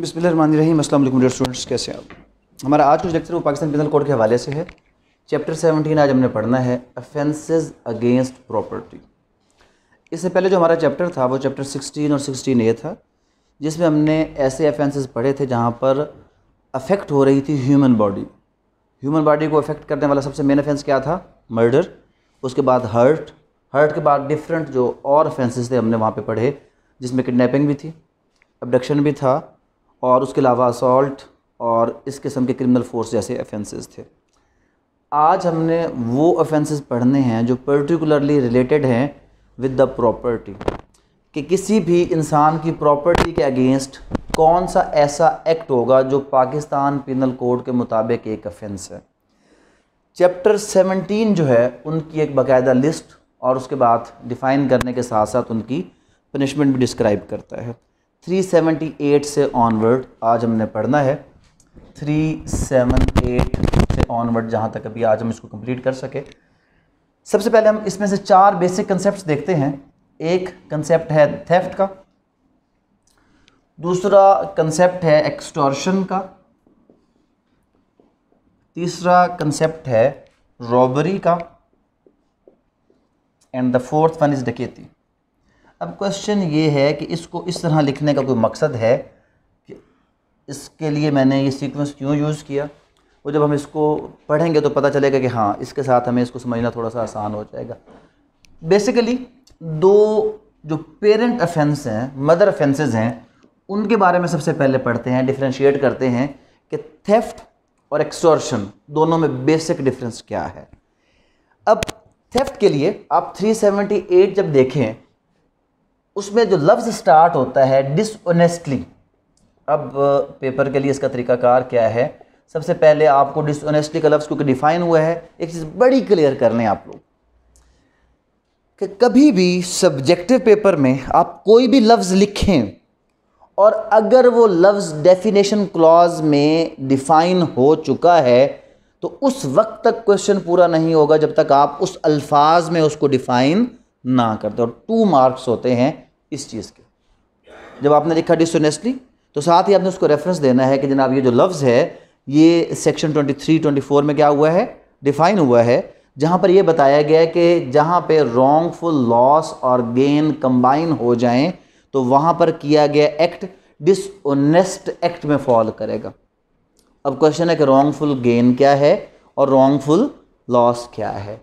बिस्मिल्लाम अस्सलाम वालेकुम स्टूडेंट्स कैसे आप हमारा आज कुछ लेक्चर वो पाकिस्तान पिनल कोड के हवाले से है चैप्टर 17 आज हमने पढ़ना है अफेंसेस अगेंस्ट प्रॉपर्टी इससे पहले जो हमारा चैप्टर था वो चैप्टर 16 और 16 ए था जिसमें हमने ऐसे अफेंसेस पढ़े थे जहाँ पर अफेक्ट हो रही थी ह्यूमन बॉडी ह्यूमन बॉडी को अफेक्ट करने वाला सबसे मेन अफेंस क्या था मर्डर उसके बाद हर्ट हर्ट के बाद डिफरेंट जो और अफेंसेस थे हमने वहाँ पर पढ़े जिसमें किडनेपिंग भी थी अबडक्शन भी था और उसके अलावा असॉल्ट और इस किस्म के क्रिमिनल फोर्स जैसे अफेंसेस थे आज हमने वो अफेंसेस पढ़ने हैं जो पर्टिकुलरली रिलेटेड हैं विद द प्रॉपर्टी कि किसी भी इंसान की प्रॉपर्टी के अगेंस्ट कौन सा ऐसा एक्ट होगा जो पाकिस्तान पिनल कोड के मुताबिक एक अफेंस है चैप्टर 17 जो है उनकी एक बाकायदा लिस्ट और उसके बाद डिफ़ाइन करने के साथ साथ उनकी पनिशमेंट भी डिस्क्राइब करता है 378 से ऑनवर्ड आज हमने पढ़ना है 378 से ऑनवर्ड जहाँ तक अभी आज हम इसको कंप्लीट कर सके सबसे पहले हम इसमें से चार बेसिक कंसेप्ट देखते हैं एक कंसेप्ट है थेफ्ट का दूसरा कंसेप्ट है एक्सटॉर्शन का तीसरा कंसेप्ट है रॉबरी का and the fourth one is डकेती अब क्वेश्चन ये है कि इसको इस तरह लिखने का कोई मकसद है कि इसके लिए मैंने ये सीक्वेंस क्यों यूज़ किया वो जब हम इसको पढ़ेंगे तो पता चलेगा कि हाँ इसके साथ हमें इसको समझना थोड़ा सा आसान हो जाएगा बेसिकली दो जो पेरेंट अफेंस हैं मदर अफेंसेस हैं उनके बारे में सबसे पहले पढ़ते हैं डिफ्रेंशिएट करते हैं कि थेफ्ट और एक्सटॉर्शन दोनों में बेसिक डिफरेंस क्या है अब थेफ्ट के लिए आप 378 जब देखें उसमें जो लफ्ज़ स्टार्ट होता है डिसऑनेस्टली अब पेपर के लिए इसका तरीकाकार क्या है सबसे पहले आपको डिसऑनेस्टली का लफ्ज़ क्योंकि डिफ़ाइन हुआ है एक चीज़ बड़ी क्लियर कर लें आप लोग कि कभी भी सब्जेक्टिव पेपर में आप कोई भी लफ्ज़ लिखें और अगर वो लफ्ज़ डेफिनेशन क्लॉज में डिफ़ाइन हो चुका है तो उस वक्त तक क्वेश्चन पूरा नहीं होगा जब तक आप उस अल्फाज में उसको डिफ़ाइन ना करते और टू मार्क्स होते हैं इस चीज़ के जब आपने लिखा डिसोनेस्टली तो साथ ही आपने उसको रेफरेंस देना है कि जनाब ये जो लफ्ज़ है ये सेक्शन 23 24 में क्या हुआ है डिफाइन हुआ है जहाँ पर यह बताया गया है कि जहाँ पे रॉन्गफुल लॉस और गेन कंबाइन हो जाएं तो वहाँ पर किया गया एक्ट डिसनेस्ट एक्ट में फॉल करेगा अब क्वेश्चन है कि रॉन्गफुल गेन क्या है और रॉन्गफुल लॉस क्या है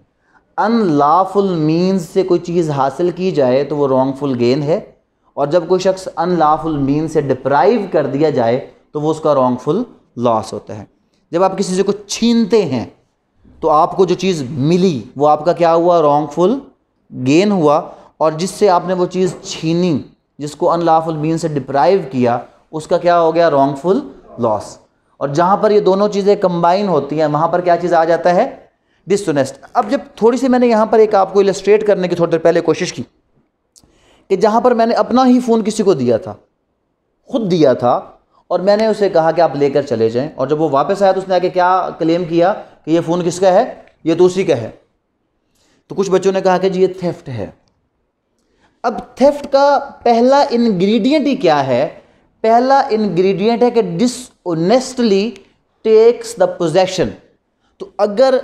अनलाफुल मीन्स से कोई चीज़ हासिल की जाए तो वो रॉन्गफुल गेन है और जब कोई शख्स अनलाफुल मीन से डिप्राइव कर दिया जाए तो वो उसका रॉन्गफुल लॉस होता है जब आप किसी से कुछ छीनते हैं तो आपको जो चीज़ मिली वो आपका क्या हुआ रॉन्गफुल गेन हुआ और जिससे आपने वो चीज़ छीनी जिसको अनलाफुल मीन से डिप्राइव किया उसका क्या हो गया रॉन्गफुल लॉस और जहाँ पर ये दोनों चीज़ें कंबाइन होती हैं वहाँ पर क्या चीज़ आ जाता है डिसोनेस्ट अब जब थोड़ी सी मैंने यहाँ पर एक आपको इलस्ट्रेट करने की थोड़ी देर पहले कोशिश की कि जहाँ पर मैंने अपना ही फ़ोन किसी को दिया था खुद दिया था और मैंने उसे कहा कि आप लेकर चले जाएं और जब वो वापस आया तो उसने आके क्या क्लेम किया कि ये फ़ोन किसका है ये तो उसी का है तो कुछ बच्चों ने कहा कि जी ये थेफ्ट है अब थेफ्ट का पहला इन्ग्रीडियंट ही क्या है पहला इन्ग्रीडियंट है कि डिसनेस्टली टेक्स द पोजेशन तो अगर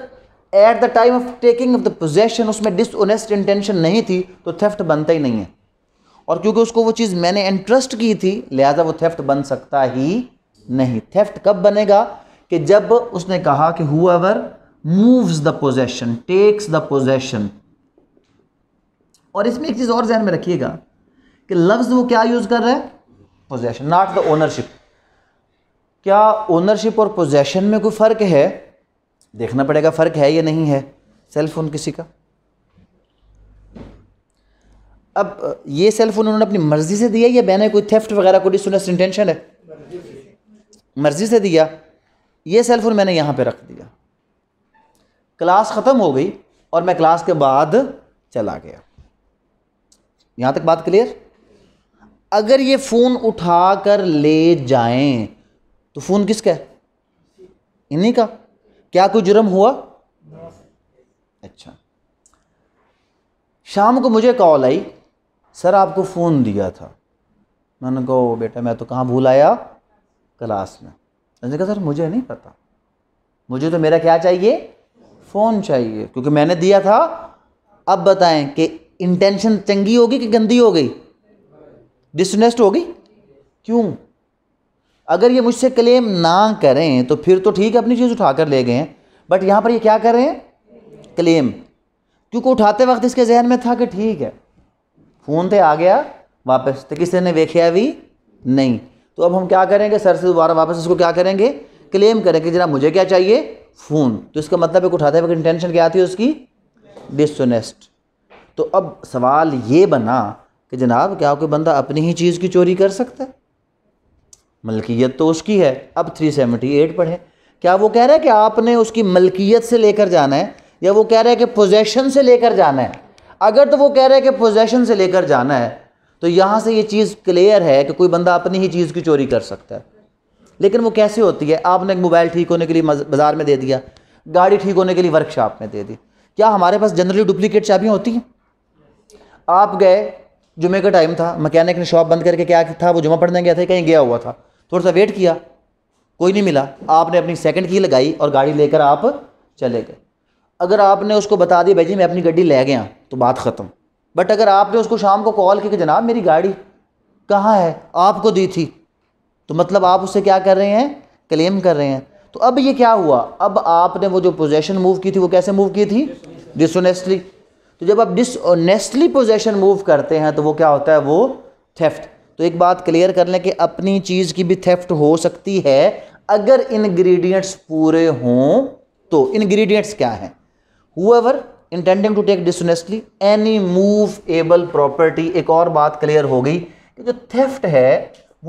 at the time of taking of the possession उसमें डिसऑनेस्ट इंटेंशन नहीं थी तो थेफ्ट बनता ही नहीं है और क्योंकि उसको वो चीज़ मैंने इंट्रस्ट की थी लिहाजा वो थेफ्ट बन सकता ही नहीं थेफ्ट कब बनेगा कि जब उसने कहा कि ever moves the possession takes the possession और इसमें एक चीज़ और जहन में रखिएगा कि लफ्ज़ वो क्या यूज़ कर रहे हैं पोजेशन नॉट द ओनरशिप क्या ओनरशिप और पोजेशन में कोई फ़र्क है देखना पड़ेगा फ़र्क है या नहीं है सेल फ़ोन किसी का अब ये सेल फ़ोन उन्होंने अपनी मर्ज़ी से दिया या बहन कोई थेफ्ट वगैरह कोई डिस इंटेंशन है मर्ज़ी से दिया ये सेल फ़ोन मैंने यहाँ पे रख दिया क्लास ख़त्म हो गई और मैं क्लास के बाद चला गया यहाँ तक बात क्लियर अगर ये फ़ोन उठा कर ले जाए तो फ़ोन किसका है इन्हीं का क्या कोई जुर्म हुआ अच्छा शाम को मुझे कॉल आई सर आपको फ़ोन दिया था मैंने कहा बेटा मैं तो कहाँ भूल आया क्लास में मैंने कहा सर मुझे नहीं पता मुझे तो मेरा क्या चाहिए फ़ोन चाहिए क्योंकि मैंने दिया था अब बताएं कि इंटेंशन चंगी होगी कि गंदी हो गई डिसनेस्ट होगी क्यों अगर ये मुझसे क्लेम ना करें तो फिर तो ठीक है अपनी चीज़ उठा कर ले गए हैं बट यहाँ पर ये क्या कर रहे हैं क्लेम क्योंकि उठाते वक्त इसके जहन में था कि ठीक है फ़ोन थे आ गया वापस तो किसी ने देखा भी नहीं तो अब हम क्या करेंगे सर से दोबारा वापस इसको क्या करेंगे क्लेम करेंगे जनाब मुझे क्या चाहिए फ़ोन तो इसका मतलब एक उठाते वक्त इंटेंशन क्या थी उसकी डिसोनेस्ट तो अब सवाल ये बना कि जनाब क्या कोई बंदा अपनी ही चीज़ की चोरी कर सकता है मलकियत तो उसकी है अब 378 पढ़े क्या वो कह रहा है कि आपने उसकी मलकियत से लेकर जाना है या वो कह रहा है कि पोजेशन से लेकर जाना है अगर तो वो कह रहा है कि पोजेशन से लेकर जाना है तो यहाँ से ये चीज़ क्लियर है कि कोई बंदा अपनी ही चीज़ की चोरी कर सकता है लेकिन वो कैसे होती है आपने एक मोबाइल ठीक होने के लिए बाज़ार में दे दिया गाड़ी ठीक होने के लिए वर्कशॉप में दे दी क्या हमारे पास जनरली डुप्लीकेट चाबियाँ होती हैं आप गए जुमे का टाइम था मकैनिक ने शॉप बंद करके क्या था वो जुमा पढ़ने गया था कहीं गया हुआ था थोड़ा सा वेट किया कोई नहीं मिला आपने अपनी सेकंड की लगाई और गाड़ी लेकर आप चले गए अगर आपने उसको बता दिया भाई जी मैं अपनी गड्डी ले गया तो बात ख़त्म बट अगर आपने उसको शाम को कॉल किया कि जनाब मेरी गाड़ी कहाँ है आपको दी थी तो मतलब आप उससे क्या कर रहे हैं क्लेम कर रहे हैं तो अब ये क्या हुआ अब आपने वो जो पोजेशन मूव की थी वो कैसे मूव की थी डिसोनेस्टली तो जब आप डिसनेस्टली पोजेशन मूव करते हैं तो वो क्या होता है वो थेफ्ट तो एक बात क्लियर कर लें कि अपनी चीज़ की भी थेफ्ट हो सकती है अगर इन्ग्रीडियंट्स पूरे हों तो इन्ग्रीडियंट्स क्या हैं whoever intending to take dishonestly any movable property एक और बात क्लियर हो गई कि जो थेफ्ट है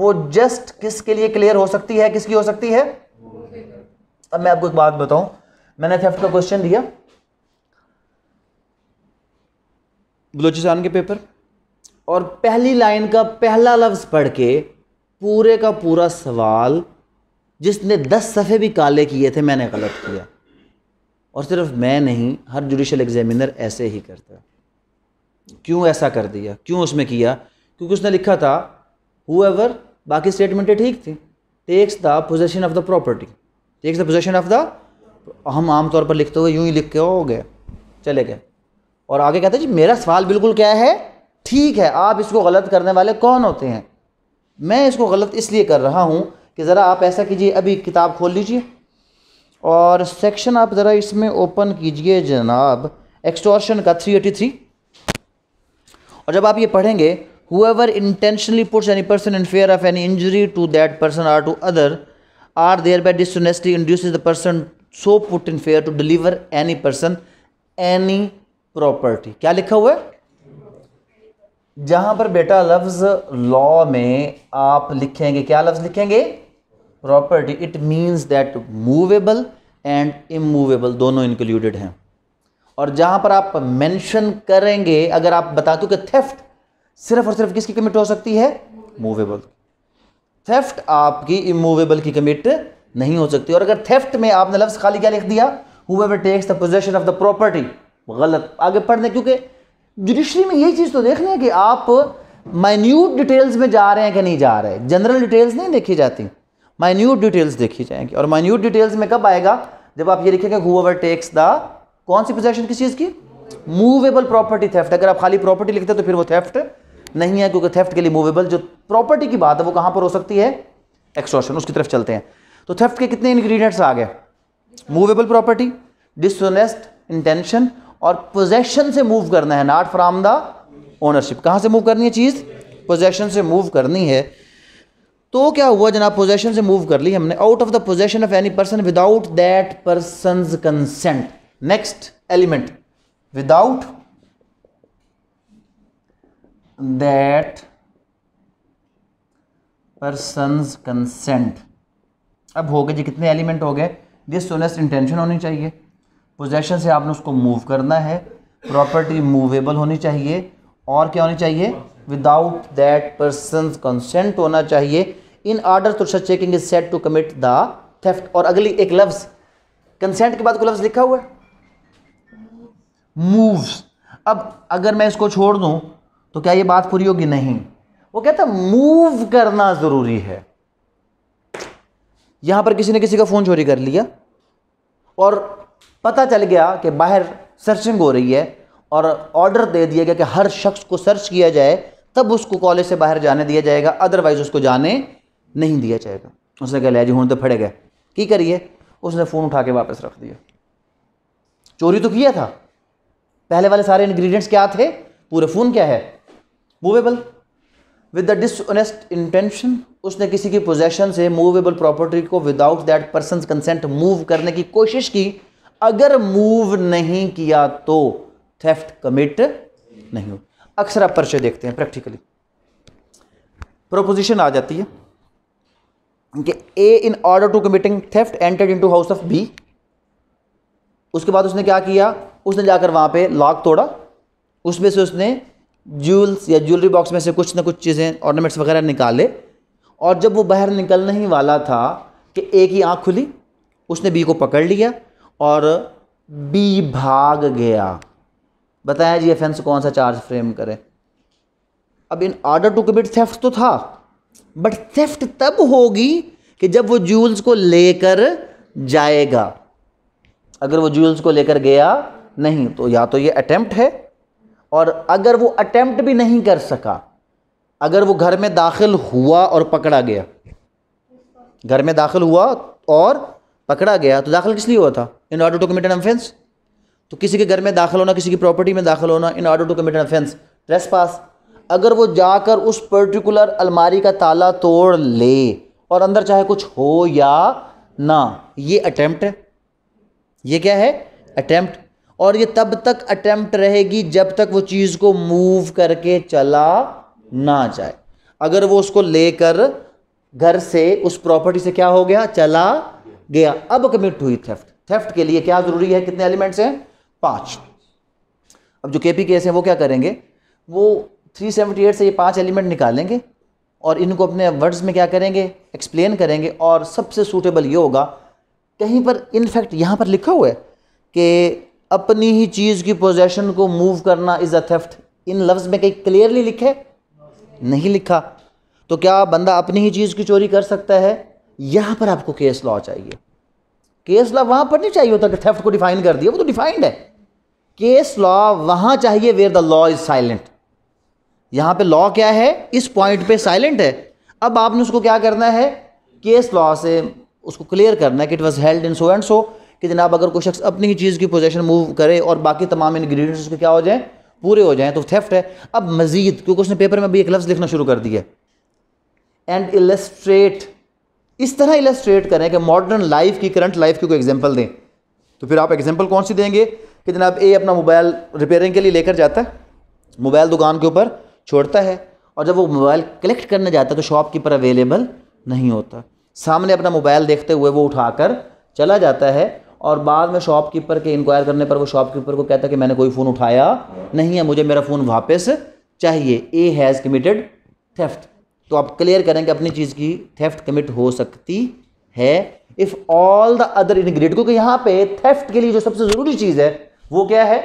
वो जस्ट किसके लिए क्लियर हो सकती है किसकी हो सकती है अब मैं आपको एक बात बताऊं मैंने थेफ्ट का क्वेश्चन दिया बलोचिस्तान के पेपर और पहली लाइन का पहला लफ्ज़ पढ़ के पूरे का पूरा सवाल जिसने दस सफ़े भी काले किए थे मैंने गलत किया और सिर्फ मैं नहीं हर जुडिशल एग्जामिनर ऐसे ही करता क्यों ऐसा कर दिया क्यों उसमें किया क्योंकि उसने लिखा था हु बाकी स्टेटमेंटें ठीक थी takes the possession of the property takes the possession of the हम आम तौर पर लिखते हुए यूं ही लिख के हो गए चले गए और आगे कहते जी मेरा सवाल बिल्कुल क्या है ठीक है आप इसको गलत करने वाले कौन होते हैं मैं इसको गलत इसलिए कर रहा हूँ कि ज़रा आप ऐसा कीजिए अभी किताब खोल लीजिए और सेक्शन आप ज़रा इसमें ओपन कीजिए जनाब एक्सटॉर्शन का थ्री एटी थ्री और जब आप ये पढ़ेंगे whoever intentionally puts any person in fear of any injury to that person or to other or thereby dishonestly induce the person so put in fear to deliver any person any property क्या लिखा हुआ है जहां पर बेटा लफ्ज law में आप लिखेंगे क्या लफ्ज लिखेंगे property it means that movable and immovable दोनों इंक्लूडेड हैं और जहां पर आप मेंशन करेंगे अगर आप बता दो कि थेफ्ट सिर्फ और सिर्फ किसकी कमिट हो सकती है मूवेबल थेफ्ट आपकी इमूवेबल की कमिट नहीं हो सकती और अगर थेफ्ट में आपने लफ्ज खाली क्या लिख दिया whoever takes the possession of the property गलत आगे पढ़ने क्योंकि जुडिशरी में यही चीज़ तो देखना है कि आप माइन्यूट डिटेल्स में जा रहे हैं कि नहीं जा रहे जनरल डिटेल्स नहीं देखी जाती माइन्यूट डिटेल्स देखी जाएंगी और माइन्यूट डिटेल्स में कब आएगा जब आप ये लिखेंगे हु ओवर टेक्स द कौन सी पोजेशन किस चीज़ की मूवेबल प्रॉपर्टी थेफ्ट अगर आप खाली प्रॉपर्टी लिखते तो फिर वो थेफ्ट नहीं है क्योंकि थेफ्ट के लिए मूवेबल जो प्रॉपर्टी की बात है वो कहाँ पर हो सकती है एक्सटॉर्शन उसकी तरफ चलते हैं तो थेफ्ट के कितने इंग्रेडिएंट्स आ गए मूवेबल प्रॉपर्टी डिसऑनेस्ट इंटेंशन और पोजेशन से मूव करना है नॉट फ्राम द ओनरशिप कहाँ से मूव करनी है चीज़ पोजेशन से मूव करनी है तो क्या हुआ जनाब पोजेशन से मूव कर ली हमने out of the possession of any person without that person consent next element without that person consent अब हो गए जी कितने एलिमेंट हो गए डिसोनेस्ट इंटेंशन होनी चाहिए पोजेशन से आपने उसको मूव करना है प्रॉपर्टी मूवेबल होनी चाहिए और क्या होनी चाहिए विदाउट दैट पर्सन कंसेंट होना चाहिए इन आर्डर तो taking is said to commit the theft और अगली एक लफ्ज़ कंसेंट के बाद कोई लफ्ज़ लिखा हुआ है अब अगर मैं इसको छोड़ दूं तो क्या ये बात पूरी होगी नहीं वो कहता मूव करना ज़रूरी है यहां पर किसी ने किसी का फ़ोन चोरी कर लिया और पता चल गया कि बाहर सर्चिंग हो रही है और ऑर्डर दे दिया गया कि हर शख्स को सर्च किया जाए तब उसको कॉलेज से बाहर जाने दिया जाएगा अदरवाइज़ उसको जाने नहीं दिया जाएगा उसने कह लिया जी हूँ तो फड़े गए की करिए उसने फ़ोन उठा के वापस रख दिया चोरी तो किया था पहले वाले सारे इन्ग्रीडियंट्स क्या थे पूरे फ़ोन क्या है movable with the dishonest intention उसने किसी की पोजेशन से मूवेबल प्रॉपर्टी को without that person consent move करने की कोशिश की अगर मूव नहीं किया तो थेफ्ट कमिट नहीं हो अक्सर आप परिचय देखते हैं प्रैक्टिकली प्रोपोजिशन आ जाती है कि A in order to committing theft entered into house of B उसके बाद उसने क्या किया उसने जाकर वहां पे लॉक तोड़ा उसमें से उसने ज्वेल्स या ज्वेलरी बॉक्स में से कुछ ना कुछ चीज़ें ऑर्नामेंट्स वगैरह निकाले और जब वो बाहर निकलने ही वाला था कि ए की आँख खुली उसने बी को पकड़ लिया और बी भाग गया बताया जी ऑफेंस कौन सा चार्ज फ्रेम करें अब in order to commit theft तो था बट थेफ्ट तब होगी कि जब वो जूल्स को लेकर जाएगा अगर वो जूल्स को लेकर गया नहीं तो या तो ये अटैम्प्ट है और अगर वो अटैम्प्ट भी नहीं कर सका अगर वो घर में दाखिल हुआ और पकड़ा गया घर में दाखिल हुआ और पकड़ा गया तो दाखिल किस लिए हुआ था in order to commit an offence तो किसी के घर में दाखिल होना किसी की प्रॉपर्टी में दाखिल होना in order to commit an offence trespass अगर वो जाकर उस पर्टिकुलर अलमारी का ताला तोड़ ले और अंदर चाहे कुछ हो या ना ये अटैम्प्ट है ये क्या है अटैम्प्ट और ये तब तक अटैम्प्ट रहेगी जब तक वो चीज़ को मूव करके चला ना जाए अगर वो उसको लेकर घर से उस प्रॉपर्टी से क्या हो गया चला गया अब कमिट हुई थेफ्ट थेफ्ट के लिए क्या जरूरी है कितने एलिमेंट्स हैं पाँच अब जो के पी केस हैं वो क्या करेंगे वो 378 से ये पांच एलिमेंट निकालेंगे और इनको अपने वर्ड्स में क्या करेंगे एक्सप्लेन करेंगे और सबसे सूटेबल ये होगा कहीं पर इनफैक्ट यहाँ पर लिखा हुआ है कि अपनी ही चीज़ की पोजेशन को मूव करना इज़ अ थेफ्ट इन लफ्ज़ में कहीं क्लियरली लिखे नहीं लिखा तो क्या बंदा अपनी ही चीज़ की चोरी कर सकता है यहाँ पर आपको केस लॉ चाहिए केस लॉ वहाँ पर नहीं चाहिए होता कि थेफ्ट को डिफाइन कर दिया वो तो डिफाइंड है केस लॉ वहाँ चाहिए where the law is silent यहाँ पे लॉ क्या है इस पॉइंट पे साइलेंट है अब आपने उसको क्या करना है केस लॉ से उसको क्लियर करना है कि it was held in so and so कि जनाब अगर कोई शख्स अपनी ही चीज़ की पोजेशन मूव करे और बाकी तमाम इन्ग्रीडियंट्स उसके क्या हो जाए पूरे हो जाए तो थेफ्ट है अब मज़ीद क्योंकि उसने पेपर में भी एक लफ्ज़ लिखना शुरू कर दिया एंड इलेस्ट्रेट इस तरह इलस्ट्रेट करें कि मॉडर्न लाइफ की करंट लाइफ की कोई एग्जाम्पल दें तो फिर आप एग्जाम्पल कौन सी देंगे कि जनाब ए अपना मोबाइल रिपेयरिंग के लिए लेकर जाता है मोबाइल दुकान के ऊपर छोड़ता है और जब वो मोबाइल कलेक्ट करने जाता है तो शॉपकीपर अवेलेबल नहीं होता सामने अपना मोबाइल देखते हुए वो उठाकर चला जाता है और बाद में शॉपकीपर के इंक्वायर करने पर वो शॉपकीपर को कहता है कि मैंने कोई फ़ोन उठाया नहीं है मुझे मेरा फ़ोन वापस चाहिए ए हैज़ कमिटेड थेफ्ट तो आप क्लियर करेंगे अपनी चीज़ की थेफ्ट कमिट हो सकती है if all the other ingredient क्योंकि यहां पे थेफ्ट के लिए जो सबसे ज़रूरी चीज़ है वो क्या है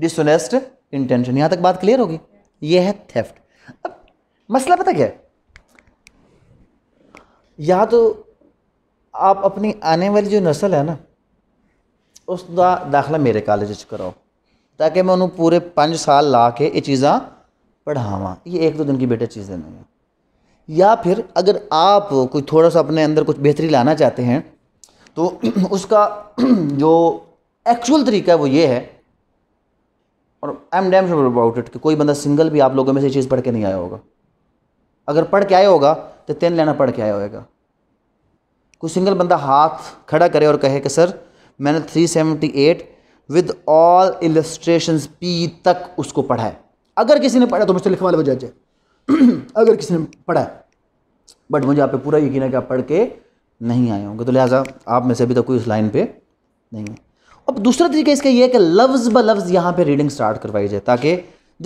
डिसोनेस्ट इंटेंशन यहां तक बात क्लियर होगी ये है थेफ्ट अब मसला पता क्या है या तो आप अपनी आने वाली जो नस्ल है ना उसका दाखला मेरे कॉलेज कराओ ताकि मैं उन्होंने पूरे पाँच साल ला के ये चीज़ा पढ़ावा ये एक दो दिन की बेटर चीज़ देना है या फिर अगर आप कोई थोड़ा सा अपने अंदर कुछ बेहतरी लाना चाहते हैं तो उसका जो एक्चुअल तरीका है वो ये है और I am damn sure about it कि कोई बंदा सिंगल भी आप लोगों में से चीज़ पढ़ के नहीं आया होगा अगर पढ़ के आया होगा तो तेन लेना पढ़ के आया होगा कोई सिंगल बंदा हाथ खड़ा करे और कहे कि सर मैंने 378 विद ऑल इलस्ट्रेशंस पी तक उसको पढ़ा है अगर किसी ने पढ़ा तो मुझसे लिखवा लो जज अगर किसी ने पढ़ा बट मुझे आप पे पूरा यकीन है कि आप पढ़ के नहीं आए होंगे तो लिहाजा आप में से अभी तक कोई उस लाइन पे नहीं है अब दूसरा तरीका इसका यह है कि लफ्ज़ ब लफ्ज़ यहाँ पे रीडिंग स्टार्ट करवाई जाए ताकि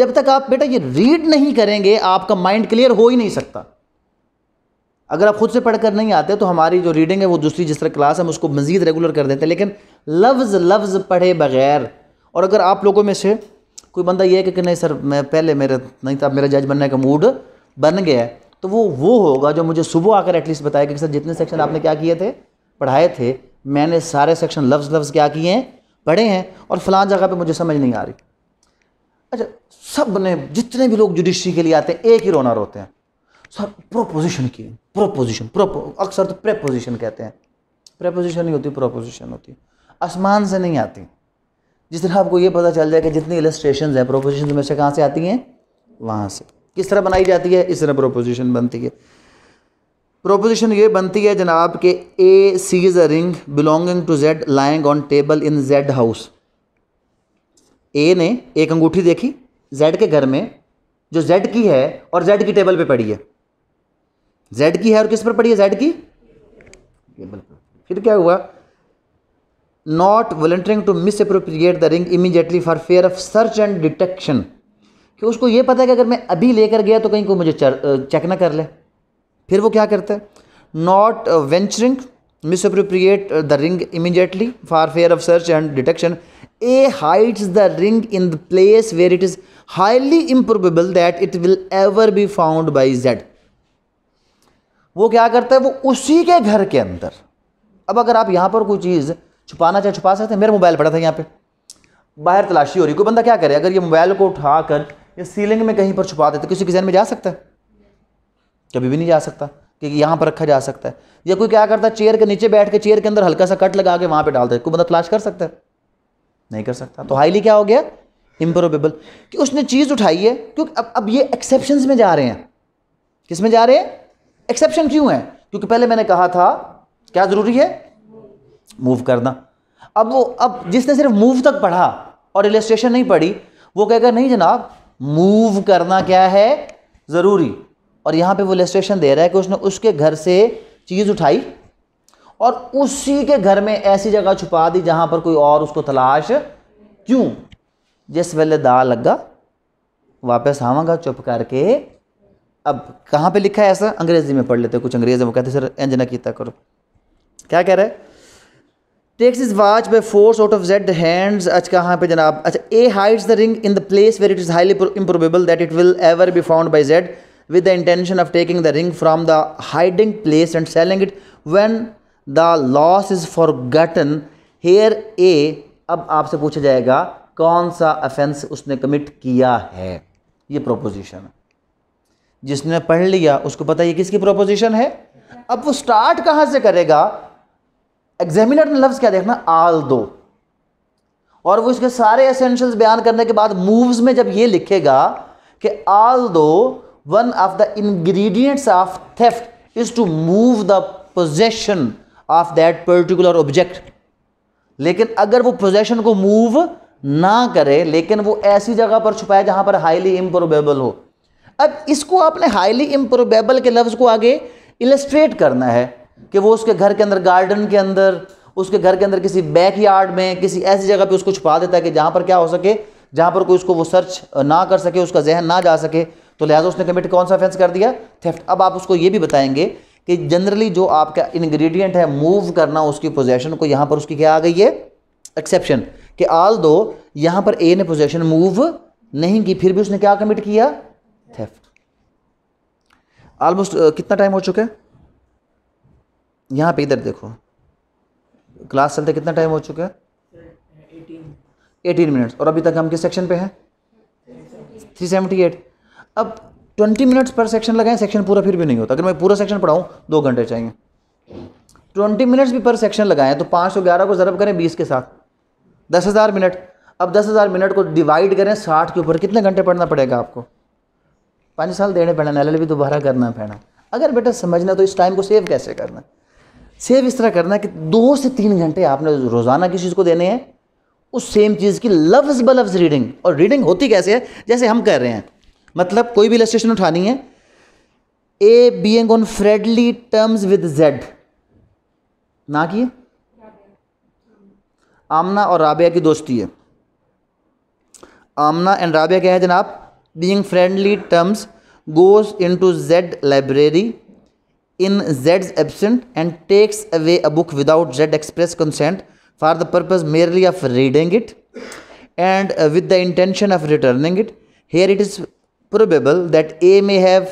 जब तक आप बेटा ये रीड नहीं करेंगे आपका माइंड क्लियर हो ही नहीं सकता अगर आप खुद से पढ़कर नहीं आते तो हमारी जो रीडिंग है वो दूसरी जिस तरह क्लास है हम उसको मज़ीद रेगुलर कर देते हैं लेकिन लफ्ज़ लफ्ज़ पढ़े बगैर और अगर आप लोगों में से कोई बंदा ये है कि नहीं सर मैं पहले मेरे नहीं था तो मेरा जज बनने का मूड बन गया है तो वो वो होगा जो मुझे सुबह आकर एटलीस्ट बताया कि सर जितने सेक्शन आपने क्या किए थे पढ़ाए थे मैंने सारे सेक्शन लफ्ज़ लफ्ज़ क्या किए हैं पढ़े हैं और फलां जगह पे मुझे समझ नहीं आ रही अच्छा सब ने जितने भी लोग जुडिशरी के लिए आते हैं एक ही रोना रोते हैं सर प्रोपोजिशन की प्रोपोजिशन प्रोपो अक्सर तो प्रेपोजिशन कहते हैं प्रेपोजिशन नहीं होती प्रोपोजिशन होती आसमान से नहीं आती जिस तरह आपको ये पता चल जाए कि जितनी इलस्ट्रेशन है प्रोपोजिशन हमेशा कहाँ से आती हैं वहाँ से किस तरह बनाई जाती है इस तरह प्रोपोजिशन बनती है प्रोपोजिशन ये बनती है जनाब के A sees a ring belonging to Z lying on table in Z house A ने एक अंगूठी देखी जेड के घर में जो जेड की है और जेड की टेबल पे पड़ी है जेड की है और किस पर पड़ी है जेड की टेबल पर फिर क्या हुआ not volunteering to misappropriate the ring immediately for fear of search and detection कि उसको ये पता है कि अगर मैं अभी लेकर गया तो कहीं को मुझे चेक ना कर ले फिर वो क्या करता है not venturing misappropriate the ring immediately for fear of search and detection A hides the ring in the place where it is highly improbable that it will ever be found by Z वो क्या करता है वो उसी के घर के अंदर अब अगर आप यहाँ पर कोई चीज़ छुपाना चाहे छुपा सकते हैं मेरा मोबाइल पड़ा था यहाँ पे बाहर तलाशी हो रही कोई बंदा क्या करे अगर ये मोबाइल को उठा कर या सीलिंग में कहीं पर छुपा दे तो किसी जहन में जा सकता है कभी भी नहीं जा सकता कि यहाँ पर रखा जा सकता है या कोई क्या करता है चेयर के नीचे बैठ के चेयर के अंदर हल्का सा कट लगा के वहाँ पर डाल दे कोई बंदा तलाश कर सकता है नहीं कर सकता तो हाईली क्या हो गया इम्प्रोबेबल कि उसने चीज़ उठाई है क्योंकि अब अब ये एक्सेप्शन में जा रहे हैं किस में जा रहे हैं एक्सेप्शन क्यों है क्योंकि पहले मैंने कहा था क्या ज़रूरी है मूव करना अब वो अब जिसने सिर्फ मूव तक पढ़ा और इलेस्ट्रेशन नहीं पढ़ी वो कहेगा नहीं जनाब मूव करना क्या है ज़रूरी और यहाँ पे वो इलेस्ट्रेशन दे रहा है कि उसने उसके घर से चीज़ उठाई और उसी के घर में ऐसी जगह छुपा दी जहाँ पर कोई और उसको तलाश क्यों जिस वेले दा लगा वापस आवागा चुप करके अब कहाँ पे लिखा है ऐसा अंग्रेजी में पढ़ लेते हैं कुछ अंग्रेज है वो कहते सर इंजना किता करो क्या कह रहे हैं takes his watch by force out of Z hands अच्छा कहाँ पे जनाब अच्छा A hides the ring in the place where it is highly improbable that it will ever be found by Z with the intention of taking the ring from the hiding place and selling it when the loss is forgotten here A अब आपसे पूछा जाएगा कौन सा offence उसने commit किया है ये प्रोपोजिशन जिसने पढ़ लिया उसको पता ये किसकी प्रोपोजिशन है अब वो स्टार्ट कहाँ से करेगा एग्जामिनर ने लफ्ज़ क्या देखना आल दो और वो इसके सारे एसेंशियल्स बयान करने के बाद मूव्स में जब ये लिखेगा कि although one of the ingredients of theft is to move the possession of that particular object लेकिन अगर वो पोजेशन को मूव ना करे लेकिन वो ऐसी जगह पर छुपाए जहां पर हाईली इम्प्रोबेबल हो अब इसको आपने हाईली इम्प्रोबेबल के लफ्ज़ को आगे इलस्ट्रेट करना है कि वो उसके घर के अंदर गार्डन के अंदर उसके घर के अंदर किसी बैक यार्ड में किसी ऐसी जगह पे उसको छुपा देता है कि जहाँ पर क्या हो सके जहाँ पर कोई उसको वो सर्च ना कर सके उसका जहन ना जा सके तो लिहाजा उसने कमिट कौन सा ऑफेंस कर दिया थेफ्ट अब आप उसको ये भी बताएंगे कि जनरली जो आपका इन्ग्रीडियंट है मूव करना उसकी पोजेशन को यहाँ पर उसकी क्या आ गई है एक्सेप्शन कि आल दो यहाँ पर ए ने पोजेशन मूव नहीं की फिर भी उसने क्या कमिट किया थेफ्ट ऑलमोस्ट uh, कितना टाइम हो चुका है यहाँ पे इधर देखो क्लास चलते कितना टाइम हो चुका है एटीन मिनट्स और अभी तक हम किस सेक्शन पे हैं थ्री सेवेंटी एट अब ट्वेंटी मिनट्स पर सेक्शन लगाएं सेक्शन पूरा फिर भी नहीं होता अगर मैं पूरा सेक्शन पढ़ाऊँ दो घंटे चाहिए ट्वेंटी मिनट्स भी पर सेक्शन लगाएं तो पाँच सौ ग्यारह को ज़रब करें बीस के साथ दस हज़ार मिनट अब दस हज़ार मिनट को डिवाइड करें साठ के ऊपर कितने घंटे पढ़ना पड़ेगा आपको पाँच साल देने पड़ना एल भी दोबारा करना पड़ना अगर बेटा समझना तो इस टाइम को सेव कैसे करना सेव इस तरह करना कि दो से तीन घंटे आपने रोज़ाना किसी चीज़ को देने हैं उस सेम चीज़ की लफ्ज़ ब लफ्ज़ रीडिंग और रीडिंग होती कैसे है जैसे हम कर रहे हैं मतलब कोई भी इलस्ट्रेशन उठानी है A being on friendly terms with Z ना किए आमना और राबिया की दोस्ती है आमना एंड राबिया क्या है जनाब being friendly terms goes to Z library in Z absent and takes away a book without Z express consent for the purpose merely of reading it and with the intention of returning it here it is probable that A may have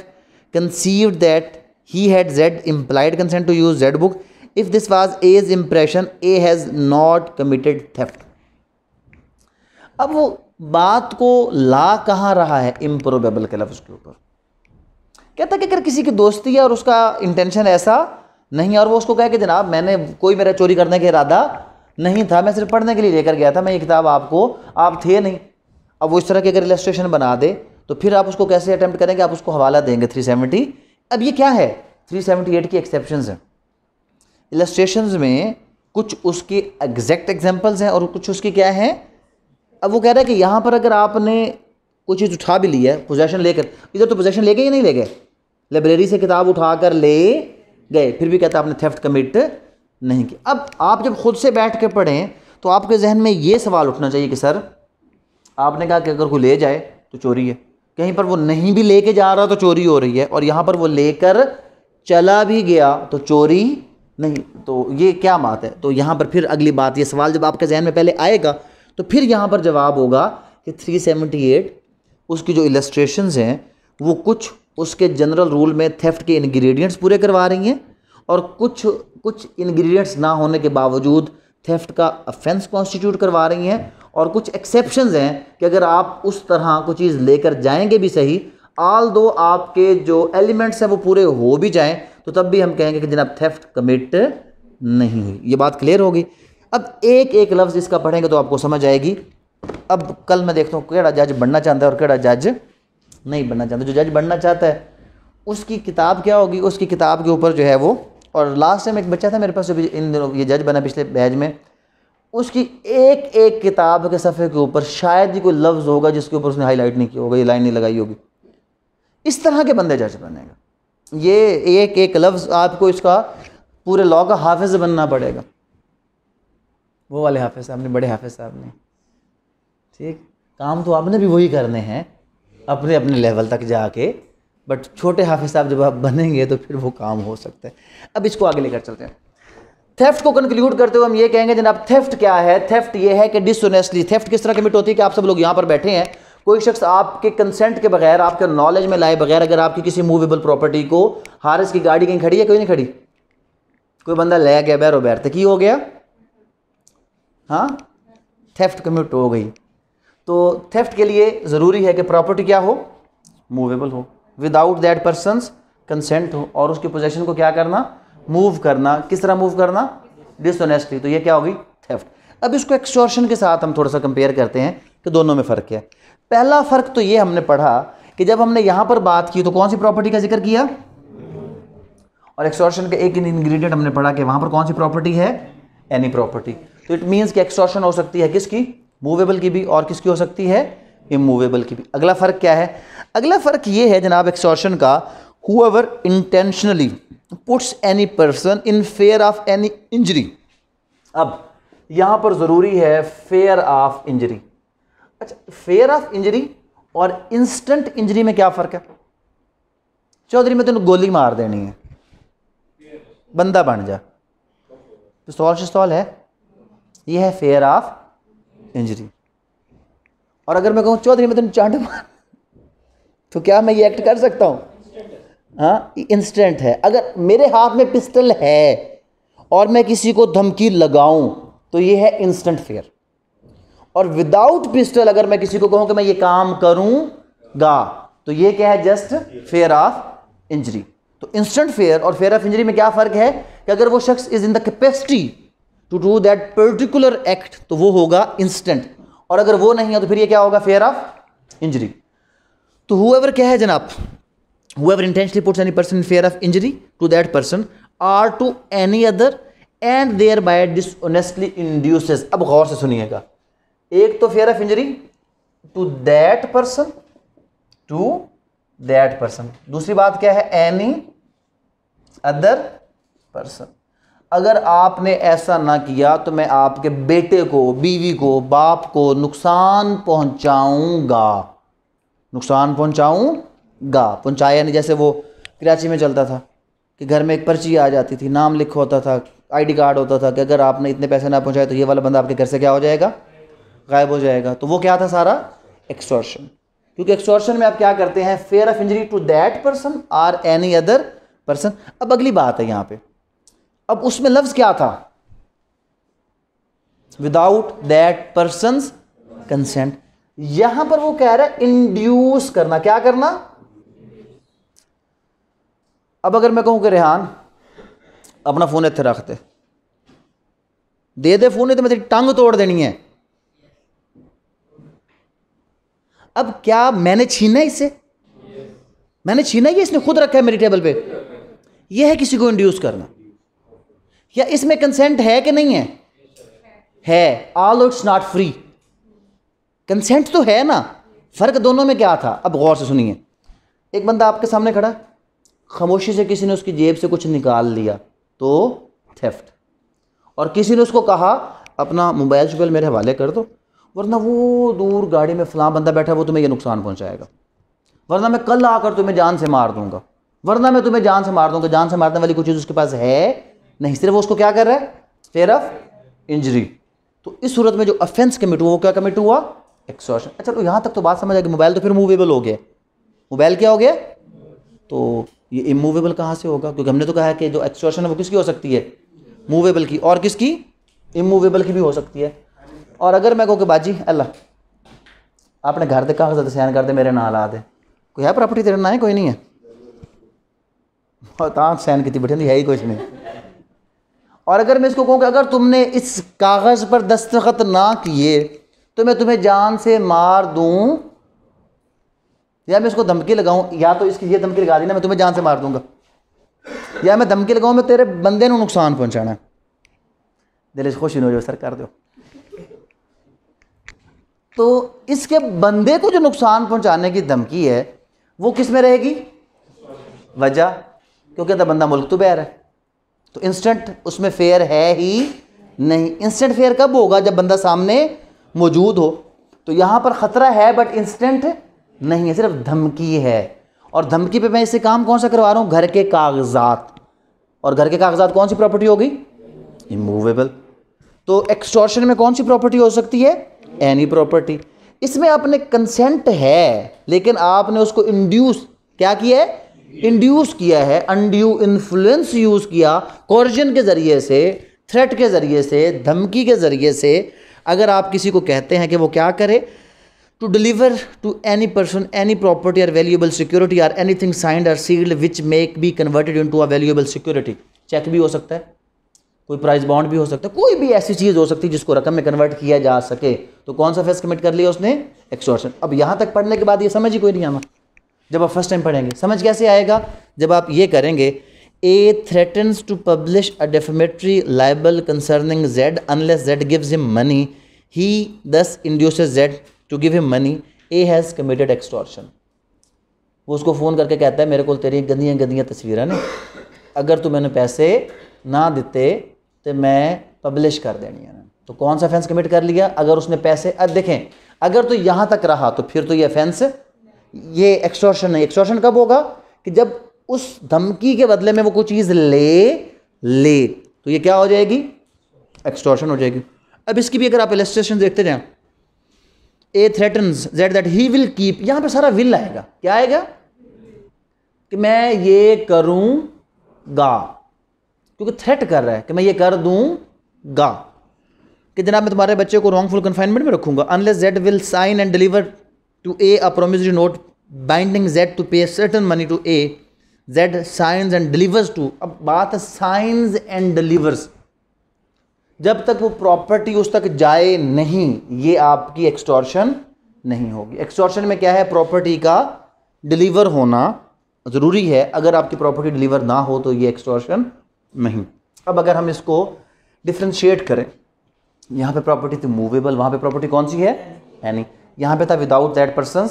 conceived that he had Z implied consent to use Z book if this was A's impression A has not committed theft अब वो बात को ला कहाँ रहा है improbable के लफ्ज के ऊपर कहता कि अगर किसी की दोस्ती है और उसका इंटेंशन ऐसा नहीं और वो उसको कहे कि जनाब मैंने कोई मेरा चोरी करने का इरादा नहीं था मैं सिर्फ पढ़ने के लिए लेकर गया था मैं ये किताब आपको आप थे नहीं अब वो इस तरह की अगर इलस्ट्रेशन बना दे तो फिर आप उसको कैसे अटैम्प्ट करेंगे आप उसको हवाला देंगे 370 अब ये क्या है 378 की एक्सेप्शन हैं इलस्ट्रेशन में कुछ उसके एग्जैक्ट एग्जाम्पल्स हैं और कुछ उसके क्या हैं अब वो कह रहा है कि यहाँ पर अगर आपने कोई चीज़ उठा भी ली है पोजेशन लेकर इधर तो पोजेशन ले गए या नहीं ले गए लाइब्रेरी से किताब उठा कर ले गए फिर भी कहता आपने थेफ्ट कमिट नहीं किया अब आप जब खुद से बैठ के पढ़ें तो आपके जहन में ये सवाल उठना चाहिए कि सर आपने कहा कि अगर कोई ले जाए तो चोरी है कहीं पर वो नहीं भी लेके जा रहा तो चोरी हो रही है और यहाँ पर वो लेकर चला भी गया तो चोरी नहीं तो ये क्या बात है तो यहाँ पर फिर अगली बात ये सवाल जब आपके जहन में पहले आएगा तो फिर यहाँ पर जवाब होगा कि 378 उसकी जो इलस्ट्रेशन हैं वो कुछ उसके जनरल रूल में थेफ्ट के इन्ग्रीडियंट्स पूरे करवा रही हैं और कुछ कुछ इन्ग्रीडियंट्स ना होने के बावजूद थेफ्ट का अफेंस कॉन्स्टिट्यूट करवा रही हैं और कुछ एक्सेप्शन हैं कि अगर आप उस तरह को चीज़ लेकर जाएंगे भी सही आल दो आपके जो एलिमेंट्स हैं वो पूरे हो भी जाएं तो तब भी हम कहेंगे कि जनाब थेफ्ट कमिट नहीं हुई ये बात क्लियर होगी अब एक एक लफ्ज़ इसका पढ़ेंगे तो आपको समझ आएगी अब कल मैं देखता हूँ केड़ा जज बनना चाहता है और कड़ा जज नहीं बनना चाहता जो जज बनना चाहता है उसकी किताब क्या होगी उसकी किताब के ऊपर जो है वो और लास्ट टाइम एक बच्चा था मेरे पास जो भी इन दिनों ये जज बना पिछले बैज में उसकी एक एक किताब के सफ़े के ऊपर शायद ही कोई लफ्ज़ होगा जिसके ऊपर उसने हाईलाइट नहीं किया होगा ये लाइन नहीं लगाई होगी इस तरह के बंदे जज बनेगा ये एक एक लफ्ज़ आपको इसका पूरे लॉ का हाफिज़ बनना पड़ेगा वो वाले हाफिज़ साहब ने बड़े हाफिज़ साहब ने ठीक काम तो आपने भी वही करने हैं अपने अपने लेवल तक जाके बट छोटे हाफि साहब जब आप बनेंगे तो फिर वो काम हो सकता है अब इसको आगे लेकर चलते हैं थेफ्ट को कंक्लूड करते हुए हम ये कहेंगे जनाब थेफ्ट क्या है थेफ्ट ये है कि डिसोनेस्टली थेफ्ट किस तरह कमिट होती है कि आप सब लोग यहाँ पर बैठे हैं कोई शख्स आपके कंसेंट के बगैर आपके नॉलेज में लाए बगैर अगर आपकी किसी मूवेबल प्रॉपर्टी को हारिस की गाड़ी कहीं खड़ी है कोई नहीं खड़ी कोई बंदा ले गया बैरो बैर तो की हो गया हाँ थेफ्ट कमिट हो गई तो थेफ्ट के लिए ज़रूरी है कि प्रॉपर्टी क्या हो मूवेबल हो विदाउट दैट पर्सन कंसेंट हो और उसकी पोजेशन को क्या करना मूव करना किस तरह मूव करना डिसऑनेस्टी तो ये क्या होगी थेफ्ट अब इसको एक्सटॉर्शन के साथ हम थोड़ा सा कंपेयर करते हैं कि दोनों में फ़र्क है पहला फ़र्क तो ये हमने पढ़ा कि जब हमने यहाँ पर बात की तो कौन सी प्रॉपर्टी का जिक्र किया और एक्सटॉर्शन का एक इंग्रेडिएंट हमने पढ़ा कि वहाँ पर कौन सी प्रॉपर्टी है एनी प्रॉपर्टी तो इट मीन्स कि एक्सटॉर्शन हो सकती है किसकी मूवेबल की भी और किसकी हो सकती है इमूवेबल की भी अगला फ़र्क क्या है अगला फ़र्क ये है जनाब एक्सॉर्शन का ever intentionally puts any person in fear of any injury अब यहाँ पर ज़रूरी है फेयर ऑफ इंजरी अच्छा फेयर ऑफ इंजरी और इंस्टेंट इंजरी में क्या फ़र्क है चौधरी में तेन गोली मार देनी है बंदा बन जा पिस्तौल शिस्तौल है यह है फेयर ऑफ इंजरी और अगर मैं कहूँ चौधरी मैं तुम चांट मार तो क्या मैं ये एक्ट कर सकता हूँ हाँ इंस्टेंट है अगर मेरे हाथ में पिस्टल है और मैं किसी को धमकी लगाऊं तो ये है इंस्टेंट फेयर और विदाउट पिस्टल अगर मैं किसी को कहूं कि मैं ये काम करूंगा तो ये क्या है जस्ट फेयर ऑफ इंजरी तो इंस्टेंट फेयर और फेयर ऑफ इंजरी में क्या फ़र्क है कि अगर वो शख्स is in the capacity to do that particular act तो वो होगा इंस्टेंट और अगर वो नहीं है तो फिर ये क्या होगा फेयर ऑफ इंजरी तो हुएवर क्या है जनाब whoever intentionally puts any person in fear of injury to that person or to any other and thereby dishonestly induces अब गौर से सुनिएगा एक तो fear of injury to that person to that person दूसरी बात क्या है एनी अदर पर्सन अगर आपने ऐसा ना किया तो मैं आपके बेटे को बीवी को बाप को नुकसान पहुंचाऊंगा नुकसान पहुंचाऊंगा पहुंचाया यानी जैसे वो कराची में चलता था कि घर में एक पर्ची आ जाती थी नाम लिखा होता था आईडी कार्ड होता था कि अगर आपने इतने पैसे ना पहुंचाए तो ये वाला बंदा आपके घर से क्या हो जाएगा गायब हो जाएगा तो वो क्या था सारा एक्सटॉर्शन क्योंकि एक्सटॉर्शन में आप क्या करते हैं fear of injury to that person or any other person अब अगली बात है यहाँ पर अब उसमें लफ्ज क्या था विदाउट दैट पर्सन कंसेंट यहां पर वो कह रहा है इंड्यूस करना क्या करना अब अगर मैं कहूं कि रेहान अपना फोन इतने रख दे दे दे फोन तो मैं तेरी टंग तोड़ देनी है अब क्या मैंने छीना इसे मैंने छीना ये इसने खुद रखा है मेरी टेबल पे यह है किसी को इंड्यूस करना या इसमें कंसेंट है कि नहीं है है all it's not free consent तो है ना फ़र्क दोनों में क्या था अब गौर से सुनिए एक बंदा आपके सामने खड़ा खामोशी से किसी ने उसकी जेब से कुछ निकाल लिया तो थेफ्ट और किसी ने उसको कहा अपना मोबाइल शुबल मेरे हवाले कर दो वरना वो दूर गाड़ी में फलां बंदा बैठा वो तुम्हें ये नुकसान पहुंचाएगा वरना मैं कल आकर तुम्हें जान से मार दूंगा वरना मैं तुम्हें जान से मार दूंगा जान से मारने वाली कोई चीज़ उसके पास है नहीं सिर्फ उसको क्या कर रहा है फेयर ऑफ इंजरी तो इस सूरत में जो अफेंस कमिट हुआ वो क्या कमिट हुआ एक्सॉर्शन अच्छा तो यहाँ तक तो बात समझ आ गई मोबाइल तो फिर मूवेबल हो गया मोबाइल क्या हो गया तो ये इमूवेबल कहाँ से होगा क्योंकि हमने तो कहा है कि जो एक्सॉर्शन है वो किसकी हो सकती है मूवेबल की और किसकी इमूवेबल की भी हो सकती है और अगर मैं कहूँ कि बाजी अल्लाह आपने घर के कागजात सैन कर दे मेरे नाल आ दे कोई है प्रॉपर्टी तेरे ना है कोई नहीं है और तां सैन की बैठी है ही कुछ नहीं और अगर मैं इसको कहूँ कि अगर तुमने इस कागज़ पर दस्तखत ना किए तो मैं तुम्हें जान से मार दूँ या मैं इसको धमकी लगाऊँ या तो इसकी ये धमकी लगा ना मैं तुम्हें जान से मार दूँगा या मैं धमकी लगाऊँ मैं तेरे बंदे को नुकसान पहुँचाना दिल इस खुशी हो सर कर दो तो इसके बंदे को जो नुकसान पहुंचाने की धमकी है वो किस में रहेगी वजह क्योंकि बंदा मुल्क तो बैर है तो इंस्टेंट उसमें फेयर है ही नहीं इंस्टेंट फेयर कब होगा जब बंदा सामने मौजूद हो तो यहाँ पर ख़तरा है बट इंस्टेंट नहीं है सिर्फ धमकी है और धमकी पे मैं इससे काम कौन सा करवा रहा हूँ घर के कागजात और घर के कागजात कौन सी प्रॉपर्टी होगी इमूवेबल तो एक्सटॉर्शन में कौन सी प्रॉपर्टी हो सकती है एनी प्रॉपर्टी इसमें आपने कंसेंट है लेकिन आपने उसको इंड्यूस क्या किया है इंड्यूस किया है अनड्यू इन्फ्लुएंस यूज़ किया कॉर्जन के ज़रिए से थ्रेट के ज़रिए से धमकी के ज़रिए से अगर आप किसी को कहते हैं कि वो क्या करे to deliver to any person any property or valuable security or any thing signed or sealed which make be converted into a valuable security cheque भी हो सकता है कोई प्राइस बॉन्ड भी हो सकता है कोई भी ऐसी चीज़ हो सकती है जिसको रकम में कन्वर्ट किया जा सके तो कौन सा फेस कमिट कर लिया उसने एक्सोर्शन अब यहाँ तक पढ़ने के बाद ये समझ ही कोई नहीं आना जब आप फर्स्ट टाइम पढ़ेंगे समझ कैसे आएगा जब आप ये करेंगे A threatens to publish a defamatory libel concerning Z unless Z gives him money he thus induce Z to give him money A has committed extortion वो उसको फ़ोन करके कहता है मेरे को तेरी गंदियाँ गंदियाँ तस्वीरें ना अगर तू मैंने पैसे ना देते तो मैं पब्लिश कर देनी है तो कौन सा ऑफेंस कमिट कर लिया अगर उसने पैसे अब देखें अगर तो यहाँ तक रहा तो फिर तो ये ऑफेंस ये एक्सटॉर्शन है एक्सटॉर्शन कब होगा कि जब उस धमकी के बदले में वो कोई चीज़ ले ले तो ये क्या हो जाएगी एक्सटॉर्शन हो जाएगी अब इसकी भी अगर आप इलेस्ट्रेशन देखते जाए A threaten Z that he will keep यहां पे सारा विल आएगा क्या आएगा कि मैं ये गा क्योंकि थ्रेट कर रहा है कि मैं ये कर गा कि जनाब मैं तुम्हारे बच्चे को रॉन्गफुल कन्फाइनमेंट में रखूंगा unless Z will sign and deliver to A a promissory note binding Z to pay certain money to A Z signs and delivers to अब बात है एंड and जब तक वो प्रॉपर्टी उस तक जाए नहीं ये आपकी एक्सटॉर्शन नहीं होगी एक्सटॉर्शन में क्या है प्रॉपर्टी का डिलीवर होना ज़रूरी है अगर आपकी प्रॉपर्टी डिलीवर ना हो तो ये एक्सटॉर्शन नहीं अब अगर हम इसको डिफ्रेंशिएट करें यहाँ पे प्रॉपर्टी थी मूवेबल वहाँ पे प्रॉपर्टी कौन सी है यानी यहाँ पे था विदाउट दैट पर्सन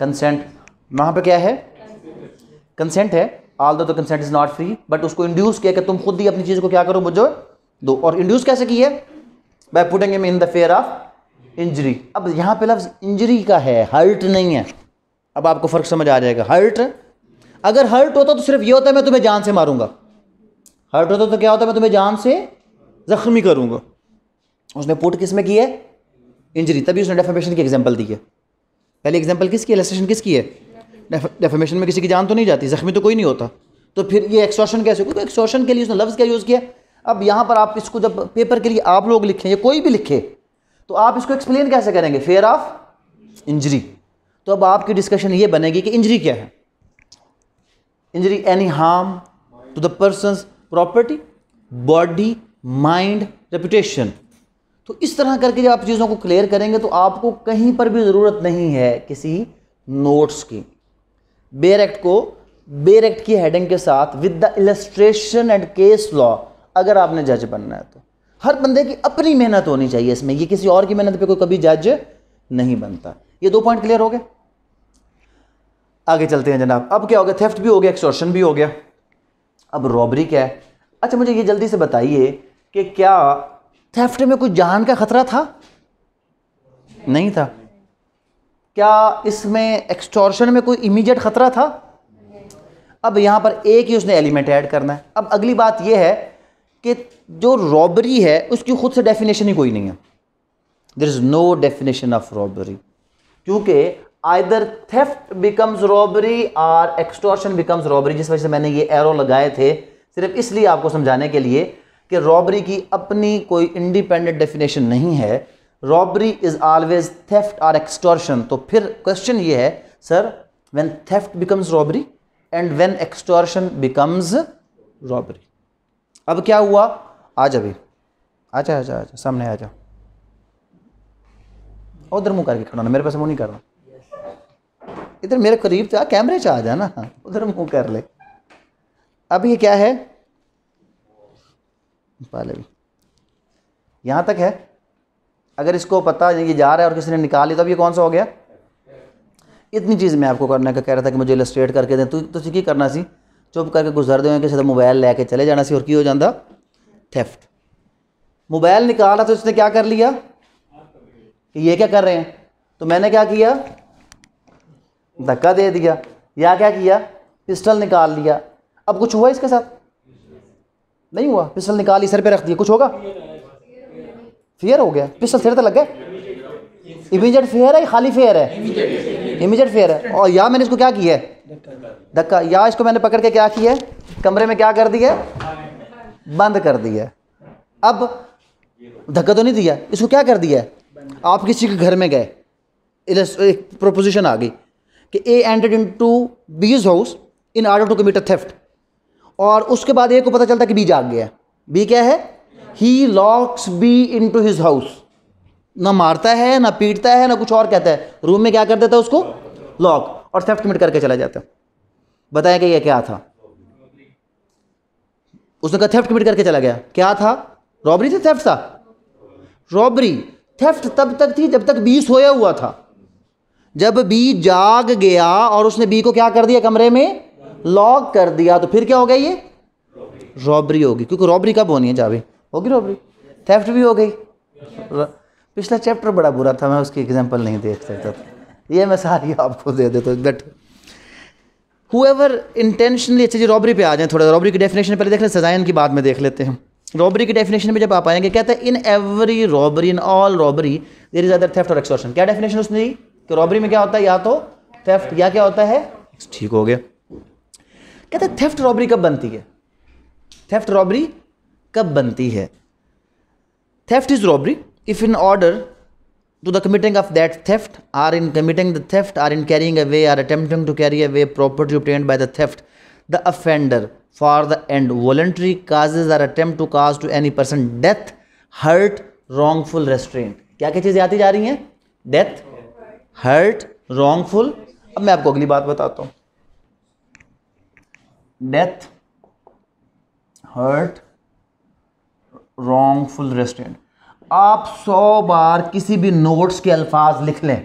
कंसेंट वहाँ पे क्या है कंसेंट है आल दो तो consent is not free but उसको इंड्यूस किया कि तुम खुद ही अपनी चीज़ को क्या करो मुझे दो और इंड्यूस कैसे किया है by putting in the fear of injury अब यहाँ पे लफ्ज़ इंजरी का है हर्ट नहीं है अब आपको फ़र्क समझ आ जाएगा हर्ट अगर हर्ट होता तो सिर्फ ये होता है मैं तुम्हें जान से मारूंगा हर्ट होता तो क्या होता है मैं तुम्हें जान से ज़ख्मी करूंगा उसने पुट किस में किया है इंजरी तभी उसने डेफेमेशन की एग्जाम्पल दी है पहले एग्जाम्पल किसकी एलेसेशन एलेस्ट्रेशन किसकी है डेफेमेशन में किसी की जान तो नहीं जाती जख्मी तो कोई नहीं होता तो फिर ये एक्सॉशन कैसे क्योंकि तो एक्सोशन के लिए उसने लफ्ज़ क्या यूज़ किया अब यहाँ पर आप इसको जब पेपर के लिए आप लोग लिखें या कोई भी लिखे तो आप इसको एक्सप्लेन कैसे करेंगे फेयर ऑफ इंजरी तो अब आपकी डिस्कशन ये बनेगी कि इंजरी क्या है injury any harm to the person property body mind reputation तो इस तरह करके जब आप चीज़ों को क्लियर करेंगे तो आपको कहीं पर भी ज़रूरत नहीं है किसी नोट्स की बेयर एक्ट को बेयर एक्ट की हेडिंग के साथ with the illustration and case law अगर आपने जज बनना है तो हर बंदे की अपनी मेहनत होनी चाहिए इसमें ये किसी और की मेहनत पे कोई कभी जज नहीं बनता ये दो पॉइंट क्लियर हो गए आगे चलते हैं जनाब अब क्या हो गया थेफ्ट भी हो गया एक्सोर्शन भी हो गया अब रॉबरी क्या है अच्छा मुझे ये जल्दी से बताइए कि क्या थेफ्ट में कुछ जान का खतरा था नहीं था क्या इसमें एक्सटॉर्शन में कोई इमीडिएट खतरा था अब यहाँ पर एक ही उसने एलिमेंट ऐड करना है अब अगली बात यह है कि जो रॉबरी है उसकी खुद से डेफिनेशन ही कोई नहीं है there is no definition of robbery क्योंकि आइदर थेफ्ट बिकम्स रॉबरी और एक्सटॉर्शन बिकम्स रॉबरी जिस वजह से मैंने ये एरो लगाए थे सिर्फ इसलिए आपको समझाने के लिए कि रॉबरी की अपनी कोई इंडिपेंडेंट डेफिनेशन नहीं है robbery is always theft or extortion तो फिर क्वेश्चन ये है sir when theft becomes robbery and when extortion becomes robbery अब क्या हुआ आज आ जा आ जा सामने आ जाओ उधर मुँह करके खड़ा ना मेरे पास मुँह नहीं करना इधर मेरे करीब तो आ कैमरे से आ जाना ना उधर मुँह कर ले अब ये क्या है पहले भी यहाँ तक है अगर इसको पता ये जा रहा है और किसी ने निकाल लिया तो अब ये कौन सा हो गया इतनी चीज़ मैं आपको करने का कह रहा था कि मुझे इलस्ट्रेट करके दें तो तुझे की करना सी चुप करके गुजर दे किसी मोबाइल लेके चले जाना सी और की हो जाता थेफ्ट मोबाइल निकाला तो उसने क्या कर लिया कि ये क्या कर रहे हैं तो मैंने क्या किया धक्का दे दिया या क्या किया पिस्टल निकाल लिया अब कुछ हुआ इसके साथ नहीं हुआ पिस्टल निकाली सर पे रख दिया कुछ होगा फेयर हो गया पिस्टल सिर तक लग गया इमीजिएट फेयर है खाली फेयर है इमीजिएट फेयर है और या मैंने इसको क्या किया है धक्का या इसको मैंने पकड़ के क्या किया है कमरे में क्या कर दिया बंद कर दिया अब धक्का तो नहीं दिया इसको क्या कर दिया आप किसी के घर में गए एक प्रोपोजिशन आ गई कि A entered into B's house in order to commit a theft और उसके बाद ए को पता चलता कि बी जाग गया बी क्या है he locks B into his house ना मारता है ना पीटता है ना कुछ और कहता है रूम में क्या कर देता है उसको लॉक और सेफ्ट कमिट करके चला जाता है बताया कि यह क्या था उसने कहा थेफ्ट कमिट करके चला गया क्या था रॉबरी थी थेफ्ट था रॉबरी थेफ्ट तब तक थी जब तक बी सोया हुआ था जब बी जाग गया और उसने बी को क्या कर दिया कमरे में लॉक कर दिया तो फिर क्या हो गया ये रॉबरी होगी क्योंकि रॉबरी कब होनी है जावे होगी रॉबरी थेफ्ट भी हो गई पिछला चैप्टर बड़ा बुरा था मैं उसकी एग्जाम्पल नहीं देख सकता था ये मैं सारी आपको दे देता हूँ दट हुएवर इंटेंशनली अच्छा जी रॉबरी पे आ जाए थोड़ा रॉबरी की डेफिनेशन पहले देख लें सजायन की बात में देख लेते हैं रॉबरी की डेफिनेशन में जब आप आएंगे कहते हैं in every robbery in all robbery there is either theft और एक्सटॉर्शन क्या डेफिनेशन उसने दी कि रॉबरी में क्या होता है या तो थेफ्ट या क्या होता है ठीक हो गया कहते थेफ्ट रॉबरी कब बनती है थेफ्ट रॉबरी कब बनती है theft is robbery if in order to the committing of that theft or in committing the theft or in carrying a or attempting to carry a property obtained by the theft the offender for the end voluntarily causes or attempt to cause to any person death hurt wrongful restraint क्या क्या चीज़ें आती जा रही हैं death hurt wrongful अब मैं आपको अगली बात बताता हूँ डेथ हर्ट रॉन्गफुल रेस्टेंट आप सौ बार किसी भी नोट्स के अल्फाज लिख लें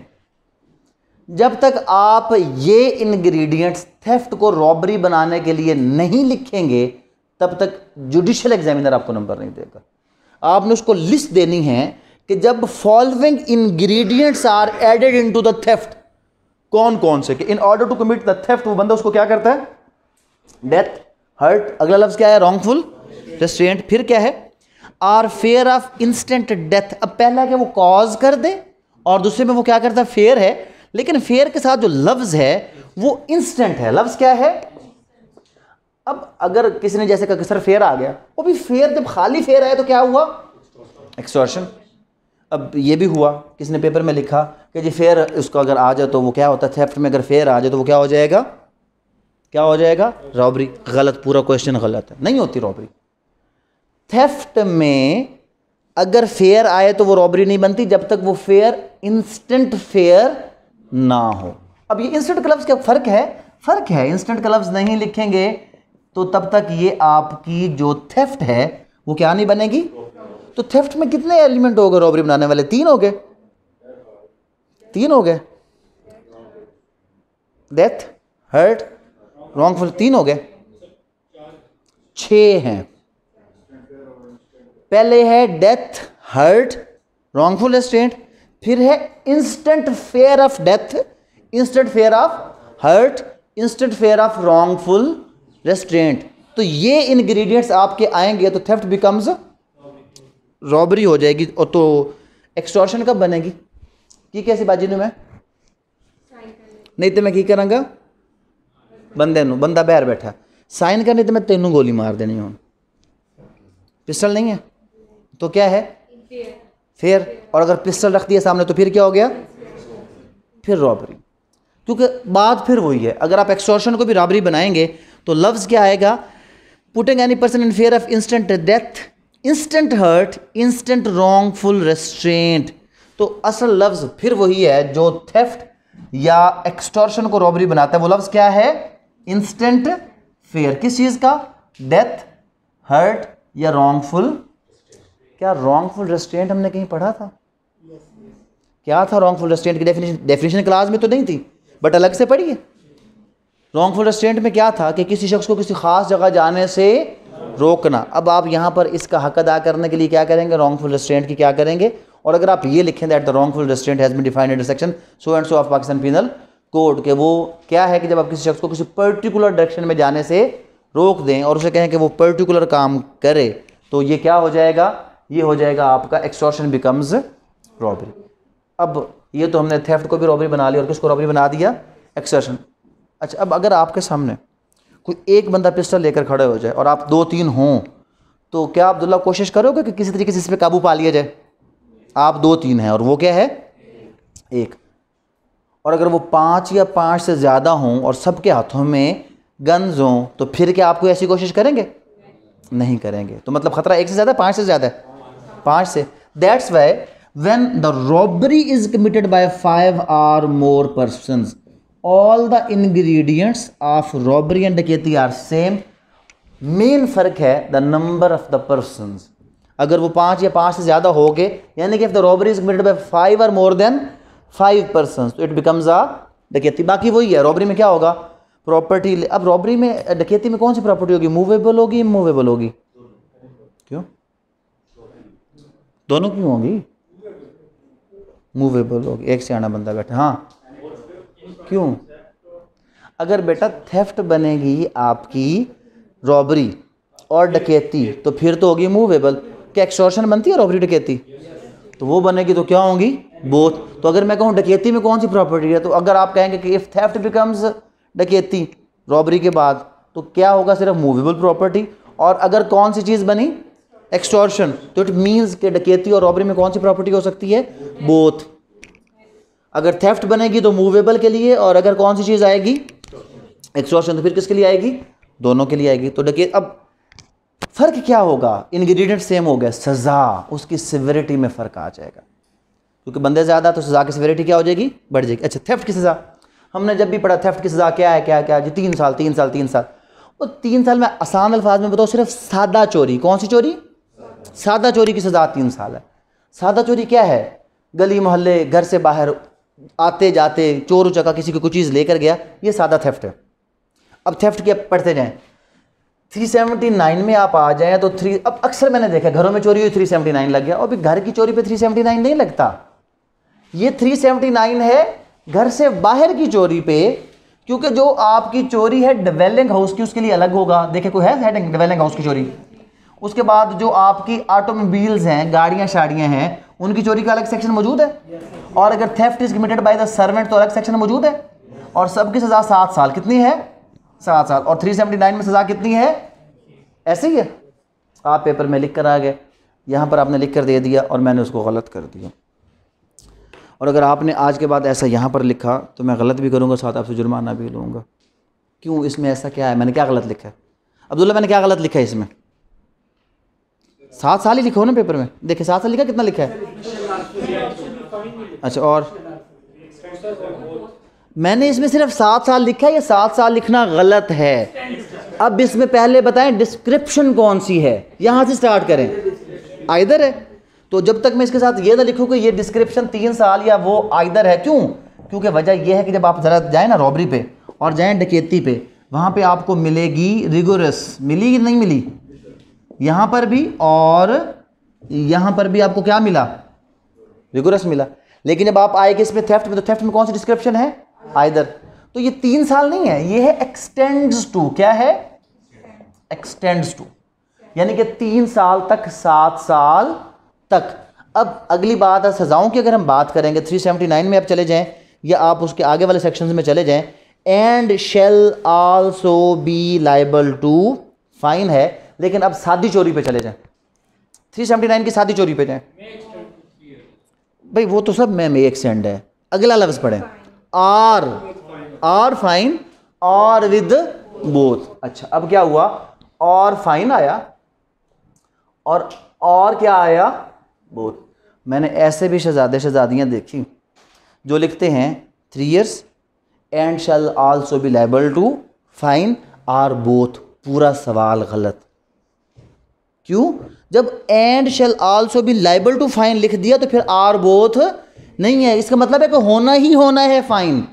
जब तक आप ये इंग्रेडिएंट्स थेफ्ट को रॉबरी बनाने के लिए नहीं लिखेंगे तब तक जुडिशियल एग्जामिनर आपको नंबर नहीं देगा आपने उसको लिस्ट देनी है कि जब following ingredients are added into the theft कौन कौन से कि in order to commit the theft वो बंदा उसको क्या करता है डेथ हर्ट अगला लफ्ज क्या है रॉन्गफुल रेस्टोरेंट फिर क्या है or fear of instant death अब पहला क्या वो कॉज कर दे और दूसरे में वो क्या करता है फेयर है लेकिन फेयर के साथ जो लफ्ज है वो इंस्टेंट है लफ्ज क्या है अब अगर किसी ने जैसे कहा कि सर फेयर आ गया वो भी फेयर जब खाली फेयर आया तो क्या हुआ एक्सटॉर्शन अब ये भी हुआ किसी ने पेपर में लिखा कि जी फेयर उसको अगर आ जाए तो वो क्या होता है थेफ्ट में अगर फेयर आ जाए तो वो क्या हो जाएगा क्या हो जाएगा रॉबरी गलत पूरा क्वेश्चन गलत है नहीं होती रॉबरी थेफ्ट में अगर फेयर आए तो वो रॉबरी नहीं बनती जब तक वो फेयर इंस्टेंट फेयर ना हो अब ये इंस्टेंट क्लब्स का फ़र्क है फ़र्क है इंस्टेंट क्लब्स नहीं लिखेंगे तो तब तक ये आपकी जो थेफ्ट है वो क्या नहीं बनेगी तो थेफ्ट में कितने एलिमेंट हो गए रॉबरी बनाने वाले तीन हो गए तीन हो गए डेथ हर्ट रॉन्ग फिर तीन हो गए छ हैं पहले है डेथ हर्ट रॉन्गफुल स्टेंट फिर है instant fear of death instant fear of hurt instant fear of wrongful restraint तो ये इंग्रेडिएंट्स आपके आएंगे तो थेफ्ट बिकम्स रॉबरी हो जाएगी और तो एक्सटॉर्शन कब बनेगी की कैसी बाजी नहीं मैं नहीं तो मैं की करूँगा बंद बंदा बहर बैठा साइन करनी तो मैं तेनों गोली मार देनी हूँ पिस्टल नहीं है तो क्या है फिर और अगर पिस्टल रख दिया सामने तो फिर क्या हो गया फिर रॉबरी क्योंकि बात फिर वही है अगर आप एक्सटॉर्शन को भी रॉबरी बनाएंगे तो लफ्ज़ क्या आएगा putting any person in fear of instant death instant hurt instant wrongful restraint तो असल लफ्ज़ फिर वही है जो थेफ्ट या एक्सटोर्शन को रॉबरी बनाता है वो लफ्ज़ क्या है इंस्टेंट फेयर किस चीज़ का डेथ हर्ट या रॉन्गफुल क्या रॉन्गफुल रेस्टेंट हमने कहीं पढ़ा था क्या था रॉन्गफुल रेस्टेंट की डेफिनेशन डेफिनेशन क्लास में तो नहीं थी बट अलग से पढ़िए रॉन्गफुल रेस्टेंट में क्या था कि किसी शख्स को किसी खास जगह जाने से रोकना अब आप यहां पर इसका हक अदा करने के लिए क्या करेंगे रॉन्गफुल रेस्टेंट की क्या करेंगे और अगर आप ये लिखें that the wrongful restraint has been defined under section so and so of Pakistan penal code के वो क्या है कि जब आप किसी शख्स को किसी पर्टिकुलर डायरेक्शन में जाने से रोक दें और उसे कहें कि वो पर्टिकुलर काम करे तो ये क्या हो जाएगा ये हो जाएगा आपका एक्सटॉर्शन बिकम्स रॉबरी अब ये तो हमने थेफ्ट को भी रॉबरी बना लिया और किसको रॉबरी बना दिया एक्सटॉर्शन अच्छा अब अगर आपके सामने कोई एक बंदा पिस्टल लेकर खड़े हो जाए और आप दो तीन हों तो क्या आप अब्दुल्ला कोशिश करोगे कि किसी तरीके से इस पर काबू पा लिया जाए आप दो तीन हैं और वो क्या है एक और अगर वो पाँच या पाँच से ज़्यादा हों और सबके हाथों में गन्स हों तो फिर क्या आपको ऐसी कोशिश करेंगे नहीं करेंगे तो मतलब ख़तरा एक से ज़्यादा पाँच से ज़्यादा है पाँच से that's why when the robbery is committed by five or more person all the ingredients of robbery and dacoity are same main फ़र्क है the number of the person अगर वो पाँच या पाँच से ज़्यादा हो गए यानी कि if the robbery is committed by five or more than five person तो इट बिकम्स आ डकैती बाकी वही है रॉबरी में क्या होगा प्रॉपर्टी अब रॉबरी में डकैती में कौन सी प्रॉपर्टी होगी मूवेबल होगी इमूवेबल होगी क्यों दोनों क्यों होगी मूवेबल होगी एक से आना बंदा बैठा हाँ क्यों अगर बेटा थेफ्ट बनेगी आपकी रॉबरी और डकैती तो फिर तो होगी मूवेबल क्या एक्सटॉर्शन बनती है रॉबरी डकैती तो वो बनेगी तो क्या होंगी बोथ तो अगर मैं कहूँ डकैती में कौन सी प्रॉपर्टी है तो अगर आप कहेंगे कि if theft becomes dacoity robbery के बाद तो क्या होगा सिर्फ मूवेबल प्रॉपर्टी और अगर कौन सी चीज़ बनी एक्सटॉर्शन तो इट मीन्स कि डकैती और रॉबरी में कौन सी प्रॉपर्टी हो सकती है बोथ अगर थेफ्ट बनेगी तो मूवेबल के लिए और अगर कौन सी चीज़ आएगी एक्सटॉर्शन तो फिर किसके लिए आएगी दोनों के लिए आएगी तो डके अब फ़र्क क्या होगा इन्ग्रीडियंट सेम हो गया सज़ा उसकी सिविरिटी में फ़र्क आ जाएगा क्योंकि बंदे ज़्यादा तो सज़ा की सवेरिटी क्या हो जाएगी बढ़ जाएगी अच्छा थेफ्ट की सज़ा हमने जब भी पढ़ा थेफ्ट की सज़ा क्या है क्या क्या जी तीन साल तीन साल तीन साल और तीन साल में आसान अल्फाज में बताओ सिर्फ सादा चोरी कौन सी चोरी सादा चोरी की सज़ा तीन साल है सादा चोरी क्या है गली मोहल्ले घर से बाहर आते जाते चोर उचका किसी को कुछ चीज़ लेकर गया ये सादा थेफ्ट है अब थेफ्ट के पढ़ते थ्री सेवेंटी नाइन में आप आ जाएँ तो थ्री अब अक्सर मैंने देखा घरों में चोरी हुई थ्री सेवेंटी नाइन लग गया और भी घर की चोरी पे नाइन नहीं लगता ये 379 है घर से बाहर की चोरी पे क्योंकि जो आपकी चोरी है डिवेलिंग हाउस की उसके लिए अलग होगा देखे कोई है डवेलिंग डिवेलिंग हाउस की चोरी उसके बाद जो आपकी ऑटोमोबाइल्स हैं गाड़ियाँ शाड़ियाँ हैं उनकी चोरी का अलग सेक्शन मौजूद है और अगर theft is committed by the servant तो अलग सेक्शन मौजूद है और सबकी सज़ा सात साल कितनी है सात साल और 379 में सज़ा कितनी है ऐसे ही है आप पेपर में लिख कर आ गए यहाँ पर आपने लिख कर दे दिया और मैंने उसको गलत कर दिया और अगर आपने आज के बाद ऐसा यहाँ पर लिखा तो मैं गलत भी करूँगा साथ आपसे जुर्माना भी लूँगा क्यों इसमें ऐसा क्या है मैंने क्या गलत लिखा है अब्दुल्ला मैंने क्या गलत लिखा है इसमें सात साल ही लिखो ना पेपर में देखिए सात साल लिखा कितना लिखा है अच्छा और मैंने इसमें सिर्फ सात साल लिखा है या सात साल लिखना गलत है अब इसमें पहले बताएं डिस्क्रिप्शन कौन सी है यहाँ से स्टार्ट करें आइधर है तो जब तक मैं इसके साथ ये ना लिखूँ कि ये डिस्क्रिप्शन तीन साल या वो आइदर है क्यों क्योंकि वजह यह है कि जब आप ज़रा जाएँ ना रॉबरी पे और जाएँ डकेती पे वहाँ पे आपको मिलेगी रिगोरस मिली कि नहीं मिली यहाँ पर भी और यहाँ पर भी आपको क्या मिला रिगोरस मिला लेकिन जब आप आए कि इसमें थेफ्ट में तो थेफ्ट में कौन सी डिस्क्रिप्शन है आइदर तो ये तीन साल नहीं है ये है एक्सटेंड्स टू क्या है एक्सटेंड्स टू यानी कि तीन साल तक सात साल तक अब अगली बात है सज़ाओं की अगर हम बात करेंगे 379 में आप चले जाएं या आप उसके आगे वाले सेक्शंस में चले जाएं and shall also be liable to fine है लेकिन अब सादी चोरी पे चले जाएं 379 की सादी चोरी पे जाएं भाई वो तो सब मैम एक सेंड है अगला लफ्ज़ पढ़ें आर आर फाइन और विद बोथ अच्छा अब क्या हुआ और फाइन आया और और क्या आया बोथ मैंने ऐसे भी शहजादे शहजादियाँ देखी जो लिखते हैं three years and shall also be liable to fine or both पूरा सवाल गलत क्यों जब and shall also be liable to fine लिख दिया तो फिर आर बोथ नहीं है इसका मतलब है कि होना ही होना है फाइन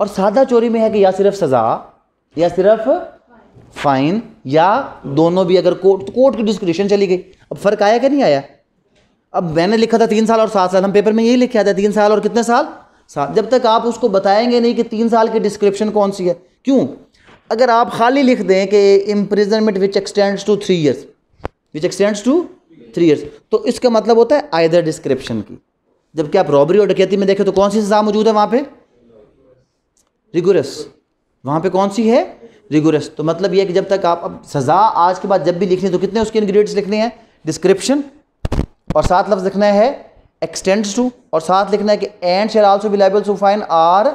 और सादा चोरी में है कि या सिर्फ सज़ा या सिर्फ फाइन या दोनों भी अगर कोर्ट कोर्ट की डिस्क्रिप्शन चली गई अब फ़र्क आया कि नहीं आया अब मैंने लिखा था तीन साल और सात साल हम पेपर में यही लिखे आते तीन साल और कितने साल सात जब तक आप उसको बताएंगे नहीं कि तीन साल की डिस्क्रिप्शन कौन सी है क्यों अगर आप खाली लिख दें कि imprisonment which extends to three years which extends to three years तो इसका मतलब होता है आयदर डिस्क्रिप्शन की जबकि आप रॉबरी और डकैती में देखें तो कौन सी सज़ा मौजूद है वहाँ पे रिगोरस वहाँ पे कौन सी है रिगोरस तो मतलब यह कि जब तक आप अब सज़ा आज के बाद जब भी लिखनी है तो कितने उसके इन्ग्रीडियंट्स लिखने हैं डिस्क्रिप्शन और साथ लफ्ज़ लिखना है एक्सटेंड्स टू और साथ लिखना है कि and shall also be liable to fine or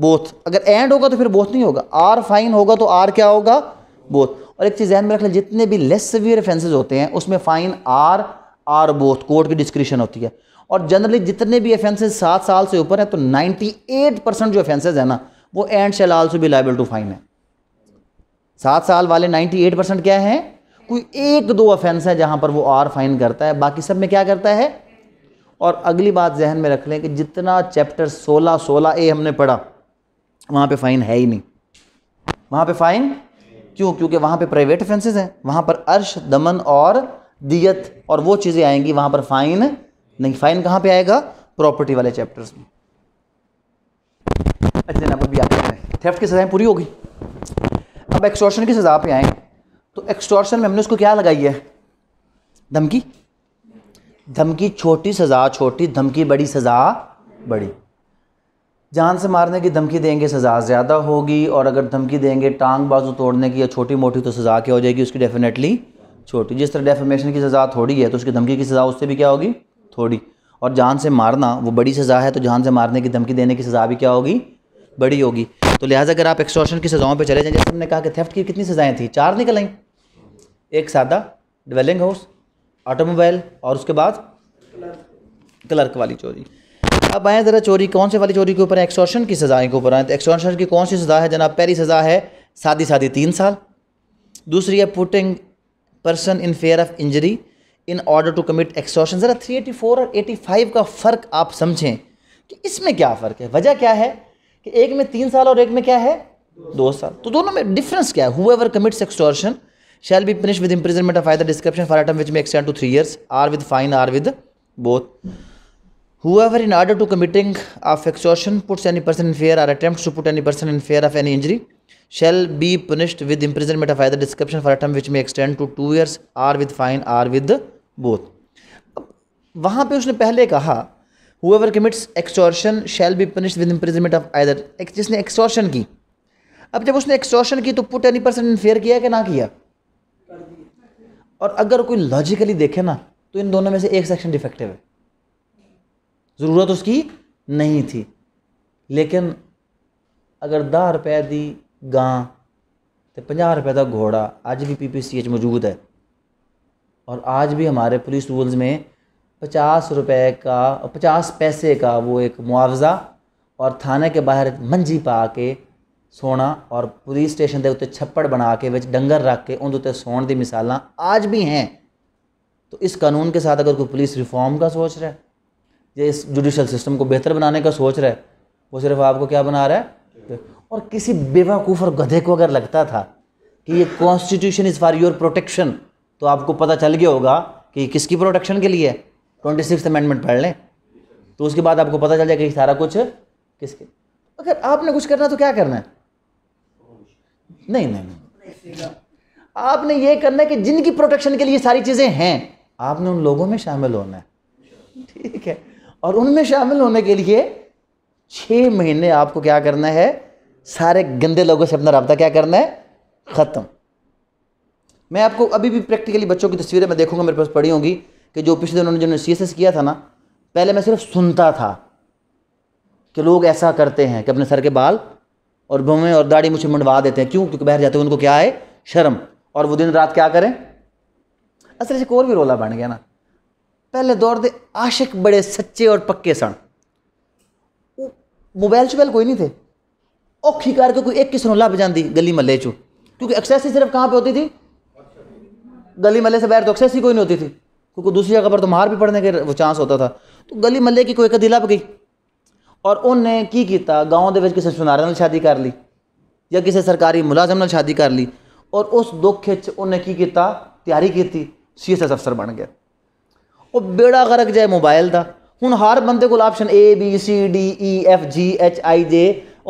both अगर एंड होगा तो फिर बोथ नहीं होगा आर फाइन होगा तो आर क्या होगा बोथ और एक चीज़ ध्यान में रख लें जितने भी लेस सिवियर ऑफेंसेज होते हैं उसमें fine or or both court की डिस्क्रिप्शन होती है और जनरली जितने भी ऑफेंसेज सात साल से ऊपर हैं तो नाइन्टी एट परसेंट जो ऑफेंसेज है ना वो and shall also be liable to fine है सात साल वाले नाइन्टी एट परसेंट क्या हैं कोई एक दो ऑफेंस है जहाँ पर वो आर फाइन करता है बाकी सब में क्या करता है और अगली बात जहन में रख लें कि जितना चैप्टर 16 16 ए हमने पढ़ा वहाँ पे फ़ाइन है ही नहीं वहाँ पे फ़ाइन क्यों क्योंकि वहाँ पे प्राइवेट ऑफेंसेस हैं वहाँ पर अर्श दमन और दियत और वो चीज़ें आएंगी वहाँ पर फ़ाइन नहीं फ़ाइन कहाँ पे आएगा प्रॉपर्टी वाले चैप्टर्स में अच्छा जनाब अभी आप थेफ्ट की पूरी होगी अब एक्सोशन की सज़ा पे आएँ तो एक्सटॉर्शन में हमने उसको क्या लगाई है धमकी धमकी छोटी सज़ा छोटी धमकी बड़ी सज़ा बड़ी जान से मारने की धमकी देंगे सज़ा ज़्यादा होगी और अगर धमकी देंगे टांग बाजू तोड़ने की या छोटी मोटी तो सज़ा क्या हो जाएगी उसकी डेफिनेटली छोटी जिस तरह डेफामेशन की सज़ा थोड़ी है तो उसकी धमकी की सज़ा उससे भी क्या होगी थोड़ी और जान से मारना वो बड़ी सज़ा है तो जान से मारने की धमकी देने की सज़ा भी क्या होगी बड़ी होगी तो लिहाजा अगर आप एक्सटॉर्शन की सज़ाओं पर चले जाएँ जैसे हमने कहा कि थेफ्ट की कितनी सज़ाएँ थी चार निकल आई एक सादा डवेलिंग हाउस ऑटोमोबाइल और उसके बाद क्लर्क वाली चोरी अब आएँ ज़रा चोरी कौन से वाली चोरी के ऊपर है एक्सटॉर्शन की सज़ाएँ के ऊपर आएँ तो एक्सटॉर्शन की कौन सी सज़ा है जनाब पहली सज़ा है सादी सादी तीन साल दूसरी है putting person in fear of injury in order to commit extortion ज़रा 384 और 85 का फ़र्क आप समझें कि इसमें क्या फ़र्क है वजह क्या है कि एक में तीन साल और एक में क्या है दो साल तो दोनों में डिफरेंस क्या है whoever commits extortion shall be punish with imprisonment of either description for a term which may extend to three years or with fine or with both whoever in order to committing of extortion puts any person in fear or attempt to put any person in fear of any injury shall be punished with imprisonment of either description for a term which may extend to two years or with fine or with both वहाँ पे उसने पहले कहा whoever commits extortion shall be punish with imprisonment of either जिसने extortion की अब जब उसने एक्सटॉर्शन की तो put any person in fear किया कि ना किया और अगर कोई लॉजिकली देखे ना तो इन दोनों में से एक सेक्शन डिफेक्टिव है ज़रूरत उसकी नहीं थी लेकिन अगर दह रुपए दी गां तो पंजा रुपए का घोड़ा आज भी पी पी सी एच मौजूद है और आज भी हमारे पुलिस रूल्स में पचास रुपए का पचास पैसे का वो एक मुआवज़ा और थाने के बाहर मंजी पा के सोना और पुलिस स्टेशन के उत्ते छप्पड़ बना के बच्चे डंगर रख के उन उत्ते ਸੌਣ ਦੀ मिसाल आज भी हैं तो इस कानून के साथ अगर कोई पुलिस रिफॉर्म का सोच रहा है या इस जुडिशल सिस्टम को बेहतर बनाने का सोच रहा है वो सिर्फ आपको क्या बना रहा है और किसी बेवकूफ़ और गधे को अगर लगता था कि ये constitution is for your protection तो आपको पता चल गया होगा कि किसकी प्रोटेक्शन के लिए है ट्वेंटी सिक्स अमेंडमेंट पढ़ लें तो उसके बाद आपको पता चल जाएगा कि सारा कुछ किसके अगर आपने कुछ करना तो क्या करना है नहीं नहीं नहीं आपने ये करना है कि जिनकी प्रोटेक्शन के लिए सारी चीज़ें हैं आपने उन लोगों में शामिल होना है ठीक है और उनमें शामिल होने के लिए छः महीने आपको क्या करना है सारे गंदे लोगों से अपना रबता क्या करना है ख़त्म मैं आपको अभी भी प्रैक्टिकली बच्चों की तस्वीरें मैं देखूंगा मेरे पास पड़ी होंगी कि जो पिछले उन्होंने जिन्होंने सी एस एस किया था ना पहले मैं सिर्फ सुनता था कि लोग ऐसा करते हैं कि अपने सर के बाल और भूमें और दाढ़ी मुझे मंडवा देते हैं क्यों क्योंकि बाहर जाते हैं उनको क्या है शर्म और वो दिन रात क्या करें असल से और भी रोला बन गया ना पहले दौर दे आशिक बड़े सच्चे और पक्के सन मोबाइल शोबाइल कोई नहीं थे औखी करके कोई एक किस लभ जाती गली महल ਮੱਲੇ क्योंकि एक्सेस ਐਕਸੈਸ सिर्फ कहाँ पे होती थी गली मल्ले से बाहर तो एक्सेस ही कोई नहीं होती थी क्योंकि दूसरी जगह पर तो मार भी पड़ने के वो चांस होता था तो गली महल की कोई कदी लभ गई और उन्हें की किया गाँव के बच्चे किसी सुनारे शादी कर ली या किसी सरकारी मुलाजम शादी कर ली और उस दुख उन्हें की किया तैयारी की सी एस एस अफसर बन गया और बेड़ा गर्क जाए मोबाइल का हूँ हर बंद कोप्शन A B C D E F G H I J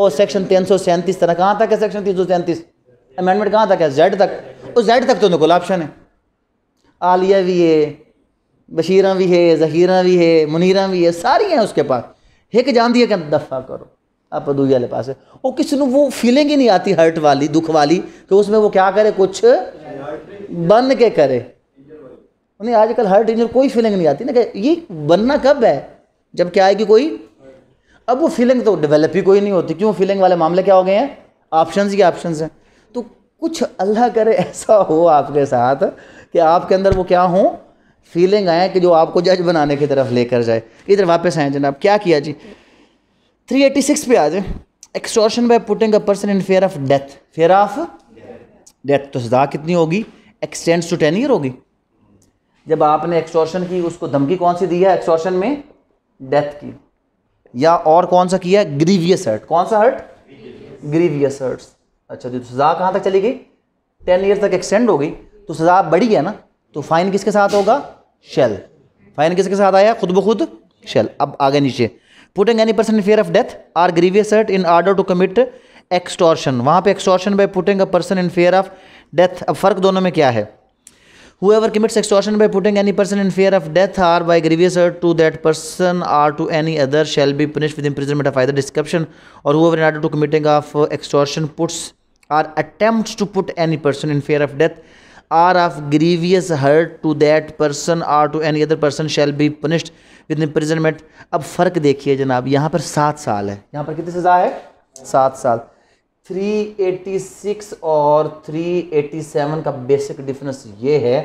और सैक्शन तीन सौ सैंतीस तरह कहाँ तक है सैक्शन तीन सौ सैंतीस अमेंडमेंट कहाँ तक है जैड तक और जैड तक तो उनके कोल ऑप्शन है आलिया भी है बशीरा भी है जहीरा भी है मुनीरा भी है सारी हैं उसके पास एक जानती है कि दफ़ा करो आप दूजे वाले पास और किसी वो फीलिंग ही नहीं आती हर्ट वाली दुख वाली कि उसमें वो क्या करे कुछ बन के करे नहीं आजकल हर्ट इंजर कोई फीलिंग नहीं आती ना कि ये बनना कब है जब क्या आएगी कोई अब वो फीलिंग तो डेवलप ही कोई नहीं होती क्यों फीलिंग वाले मामले क्या हो गए हैं ऑप्शन के ऑप्शन हैं तो कुछ अल्लाह करे ऐसा हो आपके साथ कि आपके अंदर वो क्या हों फीलिंग आए कि जो आपको जज बनाने की तरफ लेकर जाए इधर वापस आए जनाब क्या किया जी 386 पे आ जाए extortion by putting a person in fear of death fear of death तो सजा कितनी होगी एक्सटेंड टू टेन ईयर होगी जब आपने एक्सटॉर्शन की उसको धमकी कौन सी दी है एक्सटॉर्शन में डेथ की या और कौन सा किया ग्रीवियस हर्ट कौन सा हर्ट ग्रीवियस हर्ट अच्छा जी तो सजा कहाँ तक चली गई टेन ईयर तक एक्सटेंड हो गई तो सजा बड़ी है ना तो फाइन किसके साथ होगा शेल फाइन किसके साथ आया खुद ब खुद शेल अब आगे नीचे putting any person in fear of death or grievous hurt in order to commit extortion वहां पे extortion by putting a person in fear of death अब फर्क दोनों में क्या है whoever commits extortion by putting any person in fear of death or by grievous hurt to that person or to any other shall be punish with imprisonment of either description और who ever in order to committing of extortion puts or attempt to put any person in fear of death or of grievous hurt to that person or to any other person shall be punished with imprisonment अब फ़र्क देखिए जनाब यहाँ पर सात साल है यहाँ पर कितनी सज़ा है सात साल 386 और 387 का बेसिक डिफरेंस ये है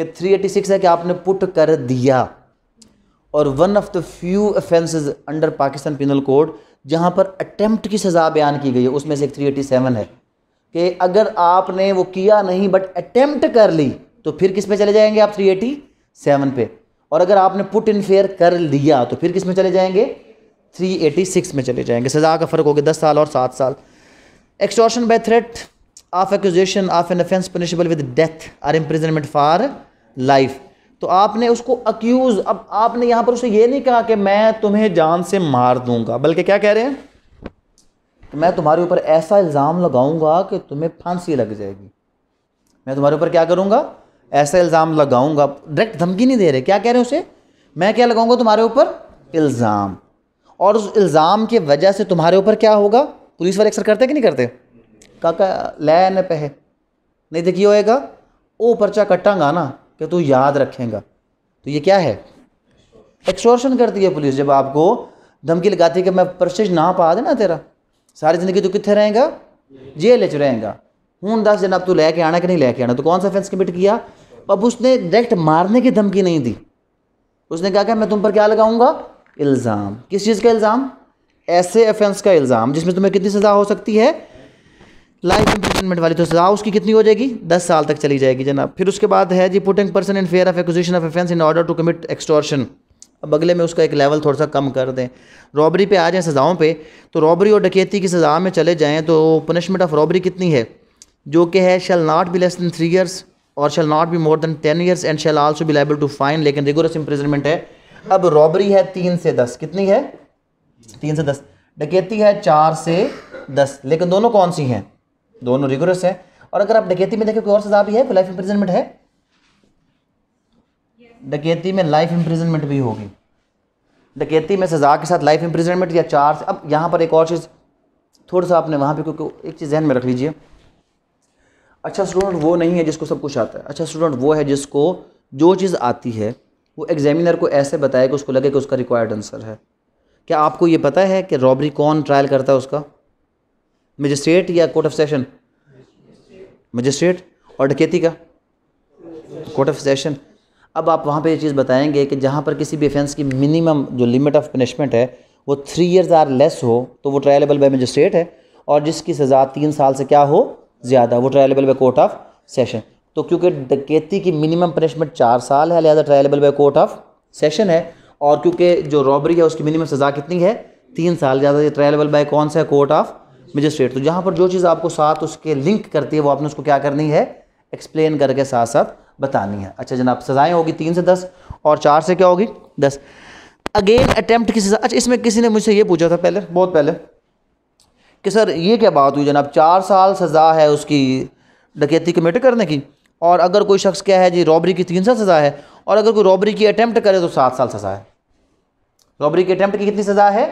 कि 386 है कि आपने पुट कर दिया और one of the few offences under Pakistan penal code जहाँ पर अटैम्प्ट की सज़ा बयान की गई है उसमें से एक 387 है कि अगर आपने वो किया नहीं बट अटैम्प्ट कर ली तो फिर किस में चले जाएंगे आप 387 पे और अगर आपने पुट इन फेयर कर लिया तो फिर किस में चले जाएंगे 386 में चले जाएंगे सज़ा का फ़र्क हो गया दस साल और सात साल extortion by threat of accusation of an offence punishable with death or imprisonment for life तो आपने उसको अक्यूज़ अब आपने यहाँ पर उसे ये नहीं कहा कि मैं तुम्हें जान से मार दूंगा बल्कि क्या कह रहे हैं तो मैं तुम्हारे ऊपर ऐसा इल्ज़ाम लगाऊंगा कि तुम्हें फांसी लग जाएगी मैं तुम्हारे ऊपर क्या करूँगा ऐसा इल्ज़ाम लगाऊंगा डायरेक्ट धमकी नहीं दे रहे क्या कह रहे हैं उसे मैं क्या लगाऊंगा तुम्हारे ऊपर इल्ज़ाम और उस इल्ज़ाम की वजह से तुम्हारे ऊपर क्या होगा पुलिस वाले अक्सर करते कि नहीं करते काका लै न पहे नहीं तो क्या होएगा वो पर्चा कटांगा ना कि तू याद रखेगा तो ये क्या है एक्सटॉर्शन करती है पुलिस जब आपको धमकी लगाती है कि मैं परचेज ना पा देना तेरा सारी ज़िंदगी तो कितने रहेगा जेल च रहेगा हूँ दस जनाब तू लैके आना कि नहीं लेके आना तो कौन सा ऑफेंस कमिट किया अब उसने डायरेक्ट मारने की धमकी नहीं दी उसने कहा कि मैं तुम पर क्या लगाऊंगा इल्ज़ाम किस चीज़ का इल्ज़ाम ऐसे अफेंस का इल्ज़ाम जिसमें तुम्हें कितनी सज़ा हो सकती है लाइफ इंप्रिजनमेंट वाली तो सजा उसकी कितनी हो जाएगी दस साल तक चली जाएगी जनाब फिर उसके बाद है जी putting person in fear of accusation of offence in order to commit extortion अब अगले में उसका एक लेवल थोड़ा सा कम कर दें रॉबरी पे आ जाएं सज़ाओं पे तो रॉबरी और डकैती की सज़ा में चले जाएं तो पनिशमेंट ऑफ रॉबरी कितनी है जो कि है shall not be less than three years और shall not be more than ten years and shall also be liable to fine लेकिन रेगुलस इम्प्रिजनमेंट है अब रॉबरी है तीन से दस कितनी है तीन से दस डकैती है चार से दस लेकिन दोनों कौन सी हैं दोनों रिगोरस हैं और अगर आप डकैती में देखें कोई और सज़ा भी है कोई लाइफ इम्प्रिजनमेंट है डकैती में लाइफ इम्प्रिजनमेंट भी होगी डकैती में सज़ा के साथ लाइफ इम्प्रिजनमेंट या चार अब यहाँ पर एक और चीज़ थोड़ा सा आपने वहाँ पर क्योंकि एक चीज़ जहन में रख लीजिए अच्छा स्टूडेंट वो नहीं है जिसको सब कुछ आता है अच्छा स्टूडेंट वो है जिसको जो चीज़ आती है वो एग्जामिनर को ऐसे बताया कि उसको लगे कि उसका रिक्वायर्ड आंसर है क्या आपको ये पता है कि रॉबरी कौन ट्रायल करता है उसका मजिस्ट्रेट या कोर्ट ऑफ सेशन मजिस्ट्रेट और डकैती का कोर्ट ऑफ सेशन अब आप वहाँ पे ये चीज़ बताएंगे कि जहाँ पर किसी भी अफेंस की मिनिमम जो लिमिट ऑफ पनिशमेंट है वो थ्री ईयर्स आर लेस हो तो वो ट्रायलेबल बाय मजिस्ट्रेट है और जिसकी सज़ा तीन साल से क्या हो ज़्यादा वो triable by court of session तो क्योंकि डकैती की मिनिमम पनिशमेंट चार साल है लिहाजा triable by court of session है और क्योंकि जो रॉबरी है उसकी मिनिमम सज़ा कितनी है तीन साल ज़्यादा ये ट्रायलेबल बाय कौन सा है कोर्ट ऑफ मजिस्ट्रेट तो जहाँ पर जो चीज़ आपको साथ उसके लिंक करती है वो आपने उसको क्या करनी है एक्सप्लेन करके साथ साथ बतानी है अच्छा जनाब सज़ाएँ होगी तीन से दस और चार से क्या होगी दस अगेन अटैम्प्ट की सजा अच्छा इसमें किसी ने मुझसे ये पूछा था पहले बहुत पहले कि सर ये क्या बात हुई जनाब चार साल सज़ा है उसकी डकैती कमेटी करने की और अगर कोई शख्स क्या है जी रॉबरी की तीन साल सज़ा है और अगर कोई रॉबरी की अटैम्प्ट करे तो सात साल सज़ा है रॉबरी की अटैम्प्ट की कितनी सज़ा है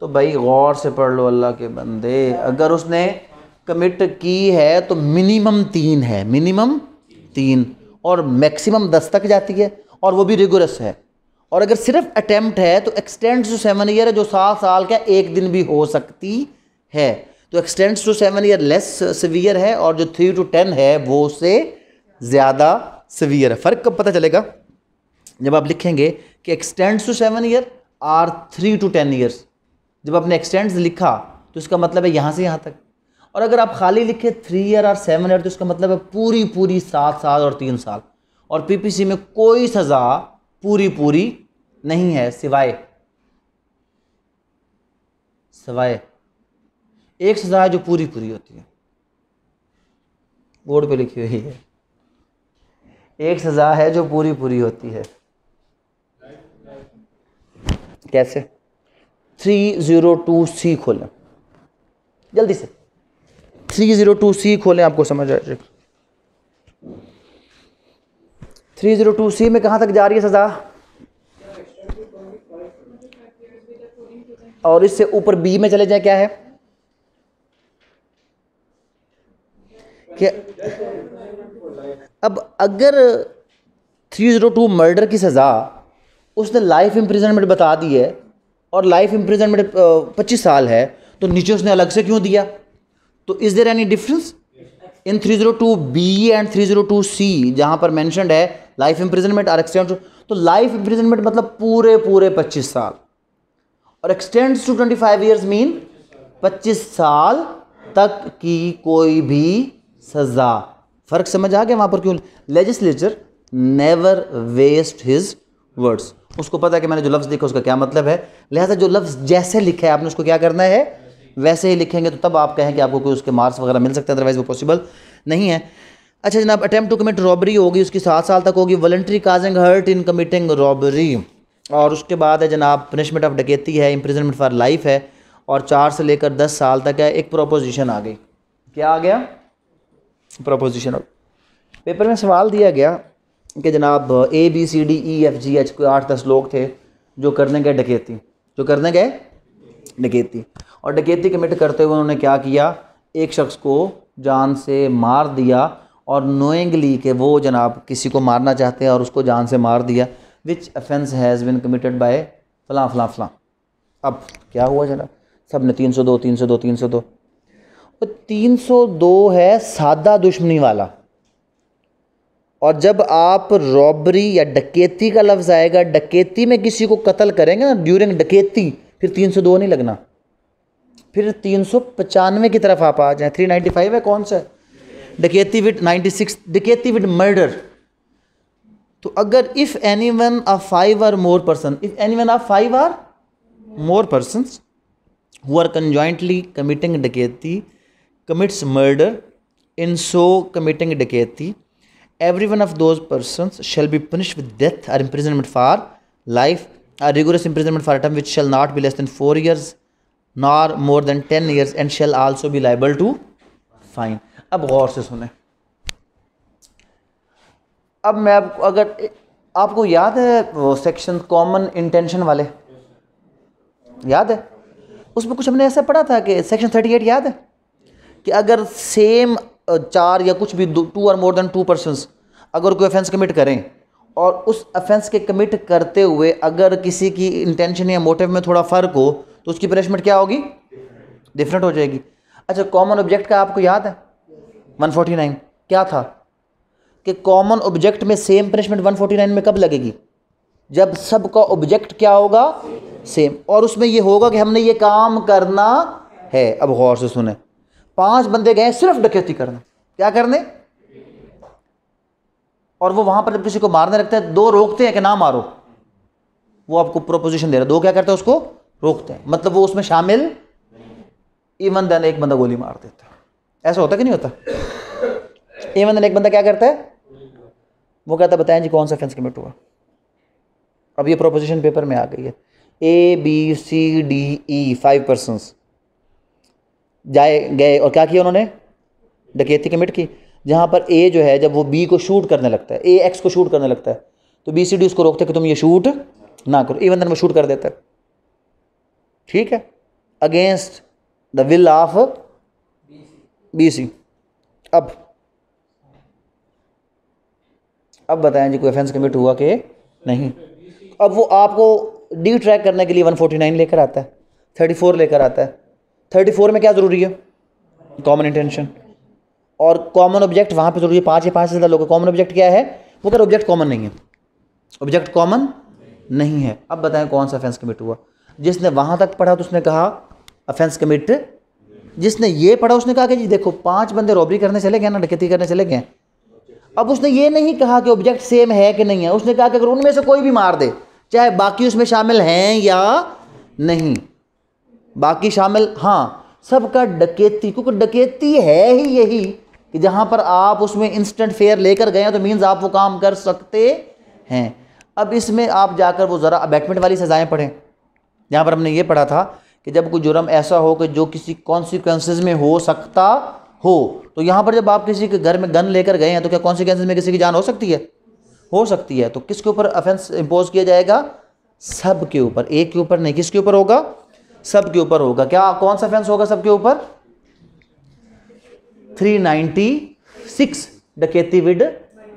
तो भाई गौर से पढ़ लो अल्लाह के बंदे अगर उसने कमिट की है तो मिनिमम तीन है मिनिमम तीन और मैक्सिमम दस तक जाती है और वो भी रिगोरस है और अगर सिर्फ अटैम्प्ट है तो एक्सटेंड्स टू सेवन ईयर है जो सात साल का एक दिन भी हो सकती है तो extends to seven year less severe है और जो थ्री टू टेन है वो से ज़्यादा सिवियर है फ़र्क कब पता चलेगा जब आप लिखेंगे कि extends to seven year or three to ten years जब आपने एक्सटेंड्स लिखा तो इसका मतलब है यहाँ से यहाँ तक और अगर आप खाली लिखे थ्री ईयर और सेवन ईयर तो इसका मतलब है पूरी पूरी सात साल और तीन साल और पीपीसी में कोई सज़ा पूरी पूरी नहीं है सिवाय सिवाय एक सज़ा है जो पूरी पूरी होती है बोर्ड पे लिखी हुई है एक सज़ा है जो पूरी पूरी होती है कैसे थ्री ज़ीरो टू सी खोलें जल्दी से थ्री ज़ीरो टू सी खोलें आपको समझ आ जाएगा थ्री ज़ीरो टू सी में कहाँ तक जा रही है सज़ा और इससे ऊपर बी में चले जाए क्या है क्या अब अगर थ्री जीरो टू मर्डर की सज़ा उसने लाइफ इंप्रिजनमेंट बता दी है और लाइफ इंप्रिजनमेंट पच्चीस साल है तो नीचे उसने अलग से क्यों दिया तो is there any difference in three zero two B and three zero two C जहां पर मैं है लाइफ इंप्रिजनमेंट आर एक्सटेंड तो लाइफ इंप्रिजनमेंट मतलब पूरे पूरे पच्चीस साल और extend to five years mean पच्चीस साल तक की कोई भी सजा फर्क समझ आ गया वहां पर क्यों legislature never waste his words उसको पता है कि मैंने जो लफ्ज़ लिखा उसका क्या मतलब है लिहाजा जो लफ्ज़ जैसे लिखा है आपने उसको क्या करना है वैसे ही लिखेंगे तो तब आप कहें कि आपको कोई उसके मार्क्स वगैरह मिल सकते हैं अदरवाइज़ वो पॉसिबल नहीं है अच्छा जनाब अटैम्प्ट टू कमिट रॉबरी होगी उसकी सात साल तक होगी voluntarily causing hurt in committing robbery और उसके बाद है जनाब पनिशमेंट ऑफ डकैती है इम्प्रिजनमेंट फॉर लाइफ है और चार से लेकर दस साल तक है एक प्रोपोजिशन आ गई क्या आ गया प्रोपोजिशन पेपर में सवाल दिया गया कि जनाब A B C D E F G H कोई आठ दस लोग थे जो करने गए डकैती जो करने गए डकैती और डकैती कमिट करते हुए उन्होंने क्या किया एक शख्स को जान से मार दिया और नोइंगली कि वो जनाब किसी को मारना चाहते हैं और उसको जान से मार दिया which offence has been committed by फलां फलां फलां अब क्या हुआ जनाब सब ने तीन सौ दो तीन सौ दो तीन सौ दो तीन सौ दो है सादा दुश्मनी वाला और जब आप रॉबरी या डकैती का लफ्ज़ आएगा डकैती में किसी को कत्ल करेंगे ना ड्यूरिंग डकैती फिर तीन सौ दो नहीं लगना फिर तीन सौ पचानवे की तरफ आप आ जाएँ थ्री नाइन्टी फाइव है कौन सा डकेती विद नाइन्टी सिक्स डकेती विद मर्डर तो अगर if any one or five or more person if any one or five or more person who are conjointly committing dacoity commits murder in so committing dacoity every one of those person shall be punish with death or imprisonment for life a rigorous imprisonment for a term which shall not be less than 4 years nor more than 10 years and shall also be liable to fine अब गौर से सुने अब मैं आप अगर आपको याद है वो सेक्शन कॉमन इंटेंशन वाले याद है उसमें कुछ हमने ऐसा पढ़ा था कि सेक्शन 38 याद है कि अगर सेम चार या कुछ भी टू और मोर देन टू पर्सन अगर कोई ऑफेंस कमिट करें और उस अफेंस के कमिट करते हुए अगर किसी की इंटेंशन या मोटिव में थोड़ा फ़र्क हो तो उसकी पनिशमेंट क्या होगी डिफरेंट हो जाएगी अच्छा कॉमन ऑब्जेक्ट का आपको याद है 149 क्या था कि कॉमन ऑब्जेक्ट में सेम पनिशमेंट 149 में कब लगेगी जब सबका ऑब्जेक्ट क्या होगा सेम और उसमें यह होगा कि हमने ये काम करना है अब गौर से सुने पांच बंदे गए सिर्फ डकैती करना क्या करने और वो वहाँ पर जब किसी को मारने रखते हैं दो रोकते हैं कि ना मारो वो आपको प्रोपोजिशन दे रहा है दो क्या करते हैं उसको रोकते हैं मतलब वो उसमें शामिल इवन देन एक बंदा गोली मार देता है ऐसा होता कि नहीं होता इवन देन एक बंदा क्या करता है वो कहता है बताएं जी कौन सा ऑफेंस कमिट हुआ अब ये प्रोपोजिशन पेपर में आ गई है A B C D E five persons जाए गए और क्या किया उन्होंने डकैती कमिट की जहाँ पर ए जो है जब वो बी को शूट करने लगता है ए एक्स को शूट करने लगता है तो बी सी डी उसको रोकते कि तुम ये शूट ना करो इवन देन वो शूट कर देता है ठीक है against the will of B C अब अब बताएं जी कोई ऑफेंस कमिट हुआ कि नहीं अब वो आपको डी ट्रैक करने के लिए 149 लेकर आता है 34 लेकर आता है 34 में क्या ज़रूरी है कॉमन इंटेंशन और कॉमन ऑब्जेक्ट वहाँ पे जरूरी है पाँच या पाँच से ज़्यादा लोग कॉमन ऑब्जेक्ट क्या है वो कह ऑब्जेक्ट कॉमन नहीं है ऑब्जेक्ट कॉमन नहीं है अब बताएं कौन सा ऑफेंस कमिट हुआ जिसने वहाँ तक पढ़ा तो उसने कहा अफेंस कमिट जिसने ये पढ़ा उसने कहा कि जी देखो पांच बंदे रॉबरी करने चले गए ना डकैती करने चले गए अब उसने ये नहीं कहा कि ऑब्जेक्ट सेम है कि नहीं है उसने कहा कि अगर उनमें से कोई भी मार दे चाहे बाकी उसमें शामिल हैं या नहीं बाकी शामिल हाँ सबका डकेती क्योंकि डकेती है ही यही कि जहाँ पर आप उसमें इंस्टेंट फेयर लेकर गए हैं तो मीन्स आप वो काम कर सकते हैं अब इसमें आप जाकर वो ज़रा अबैटमेंट वाली सज़ाएँ पढ़ें जहाँ पर हमने ये पढ़ा था कि जब कोई जुर्म ऐसा हो कि जो किसी कॉन्सिक्वेंसेज में हो सकता हो तो यहाँ पर जब आप किसी के घर में गन लेकर गए हैं तो क्या कॉन्सिक्वेंसेज में किसी की जान हो सकती है हो सकती है तो किसके ऊपर अफेंस इम्पोज किया जाएगा सब के ऊपर एक के ऊपर नहीं किसके ऊपर होगा सब के ऊपर होगा क्या कौन सा अफेंस होगा सबके ऊपर 396 डकैती विद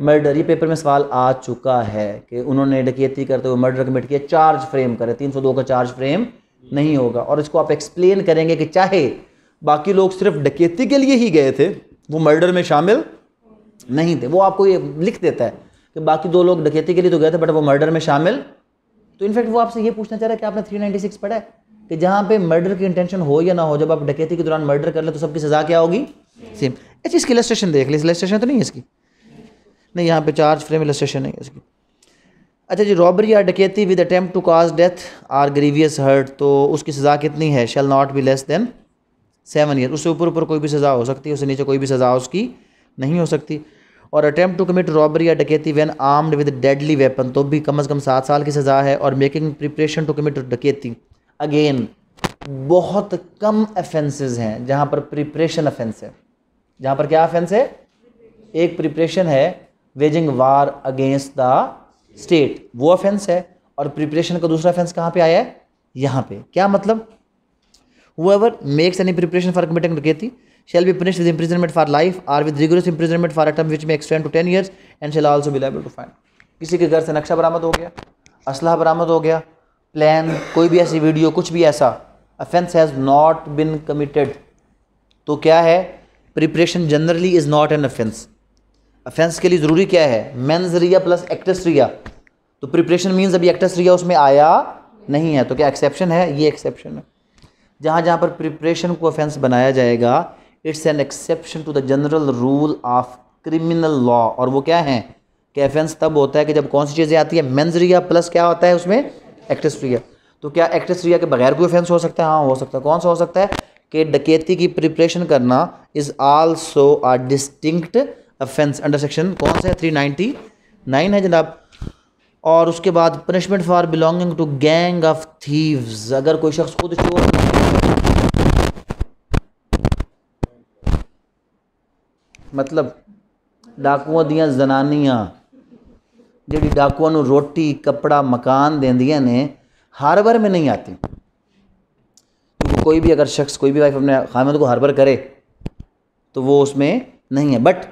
मर्डर ये पेपर में सवाल आ चुका है कि उन्होंने डकैती करते हुए मर्डर कमिट किया चार्ज फ्रेम करें 302 का चार्ज फ्रेम नहीं होगा और इसको आप एक्सप्लेन करेंगे कि चाहे बाकी लोग सिर्फ डकैती के लिए ही गए थे वो मर्डर में शामिल नहीं थे वो आपको ये लिख देता है कि बाकी दो लोग डकैती के लिए तो गए थे बट वो मर्डर में शामिल तो इनफैक्ट वो आपसे ये पूछना चाह रहा है कि आपने 396 पढ़ा है कि जहाँ पे मर्डर की इंटेंशन हो या ना हो जब आप डकैती के दौरान मर्डर कर ले तो सबकी सज़ा क्या होगी सेम अच्छा इसकी इलस्ट्रेशन देख ली इलस्ट्रेशन तो नहीं है इसकी नहीं यहाँ पे चार्ज फ्रेम इलस्ट्रेशन है इसकी अच्छा जी रॉबरी या डकैती with attempt to cause death or grievous hurt तो उसकी सज़ा कितनी है shall not be less than seven year उससे ऊपर ऊपर कोई भी सज़ा हो सकती है उससे नीचे कोई भी सज़ा उसकी नहीं हो सकती और अटैम्प्ट टू कमिट रॉबरी या डकैती when armed with deadly weapon तो भी कम अज़ कम सात साल की सज़ा है और मेकिंग प्रिपरेशन टू कमिट डकैती अगेन बहुत कम अफेंसेस हैं जहाँ पर प्रिपरेशन अफेंस है जहाँ पर क्या ऑफेंस है एक प्रिपरेशन है waging war against the state वो ऑफेंस है और प्रिपरेशन का दूसरा ऑफेंस कहाँ पे आया है यहाँ पे क्या मतलब वो ever makes any preparation for committing dacoity shall be punished with imprisonment for life or with rigorous imprisonment for a term which may extend to 10 years and shall also be liable to fine किसी के घर से नक्शा बरामद हो गया असलाह बरामद हो गया प्लान कोई भी ऐसी वीडियो कुछ भी ऐसा offence has not been committed तो क्या है preparation generally is not an offence offence के लिए ज़रूरी क्या है mens rea plus actus rea तो प्रिपरेशन मीन्स अभी एक्टस रिया उसमें आया नहीं है तो क्या एक्सेप्शन है ये एक्सेप्शन है जहाँ जहाँ पर प्रिपरेशन को अफेंस बनाया जाएगा it's an exception to the general rule of criminal law और वो क्या है कि अफेंस तब होता है कि जब कौन सी चीज़ें आती है मेन्स रिया प्लस क्या होता है उसमें एक्ट्रेस रिया तो क्या एक्ट्रेस रिया के बगैर कोई अफेंस हो सकता है हाँ हो सकता है कौन सा हो सकता है कि डकैती की प्रिपरेशन करना is also a distinct offence under section कौन सा है थ्री नाइन्टी नाइन है जनाब और उसके बाद punishment for belonging to gang of thieves अगर कोई शख्स खुद चोर मतलब डाकुआ दिया जनानियाँ जी डाकुआ रोटी कपड़ा मकान ਮਕਾਨ ਦਿੰਦੀਆਂ ਨੇ ਹਰ ਵਾਰ ਮੇ ਨਹੀਂ कोई भी अगर शख्स कोई भी वाइफ अपने खामद को हरबर करे तो वो उसमें नहीं है बट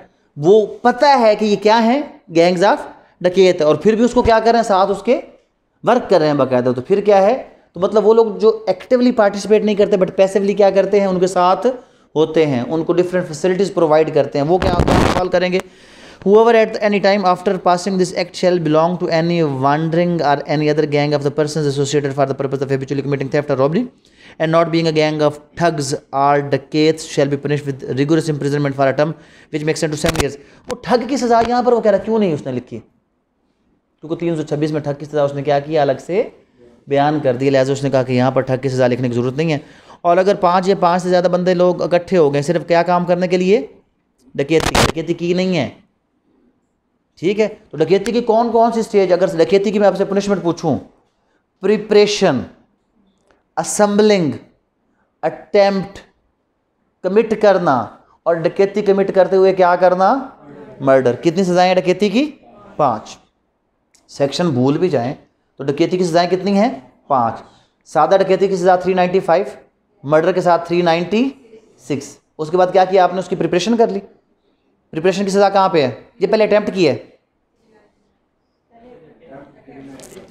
वो पता है कि ये क्या है गैंग्स ऑफ डकैत है और फिर भी उसको क्या कर रहे हैं साथ उसके वर्क कर रहे हैं बाकायदा तो फिर क्या है तो मतलब वो लोग जो एक्टिवली पार्टिसिपेट नहीं करते बट पैसिवली क्या करते हैं उनके साथ होते हैं उनको डिफरेंट फैसिलिटीज़ प्रोवाइड करते हैं वो क्या आप करेंगे whoever at any time after passing this act shall belong to any wandering or any other gang of the persons associated for the purpose of habitually committing theft or robbery and not being a gang of thugs or dacoits shall be punished with rigorous imprisonment for a term which makes it to 7 years वो ठग की सजा यहाँ पर वो कह रहा क्यों नहीं उसने लिखी क्योंकि 326 में ठग की सजा उसने क्या किया अलग से बयान कर दिया लिहाजा उसने कहा कि यहाँ पर ठग की सजा लिखने की जरूरत नहीं है और अगर पाँच या पाँच से ज़्यादा बंदे लोग इकट्ठे हो गए सिर्फ क्या काम करने के लिए डकैती डकैती की नहीं है ठीक है तो डकैती की कौन कौन सी स्टेज अगर डकैती की मैं आपसे पनिशमेंट पूछूं प्रिपरेशन असम्बलिंग अटेम्प्ट कमिट करना और डकैती कमिट करते हुए क्या करना मर्डर कितनी सजाएं डकैती की पाँच सेक्शन भूल भी जाएं तो डकैती की सजाएं कितनी हैं पाँच सादा डकैती की सजा थ्री नाइन्टी फाइव मर्डर के साथ थ्री नाइन्टी सिक्स उसके बाद क्या किया आपने उसकी प्रिपरेशन कर ली प्रिपरेशन की सज़ा कहाँ पे है ये पहले अटैम्प्ट की है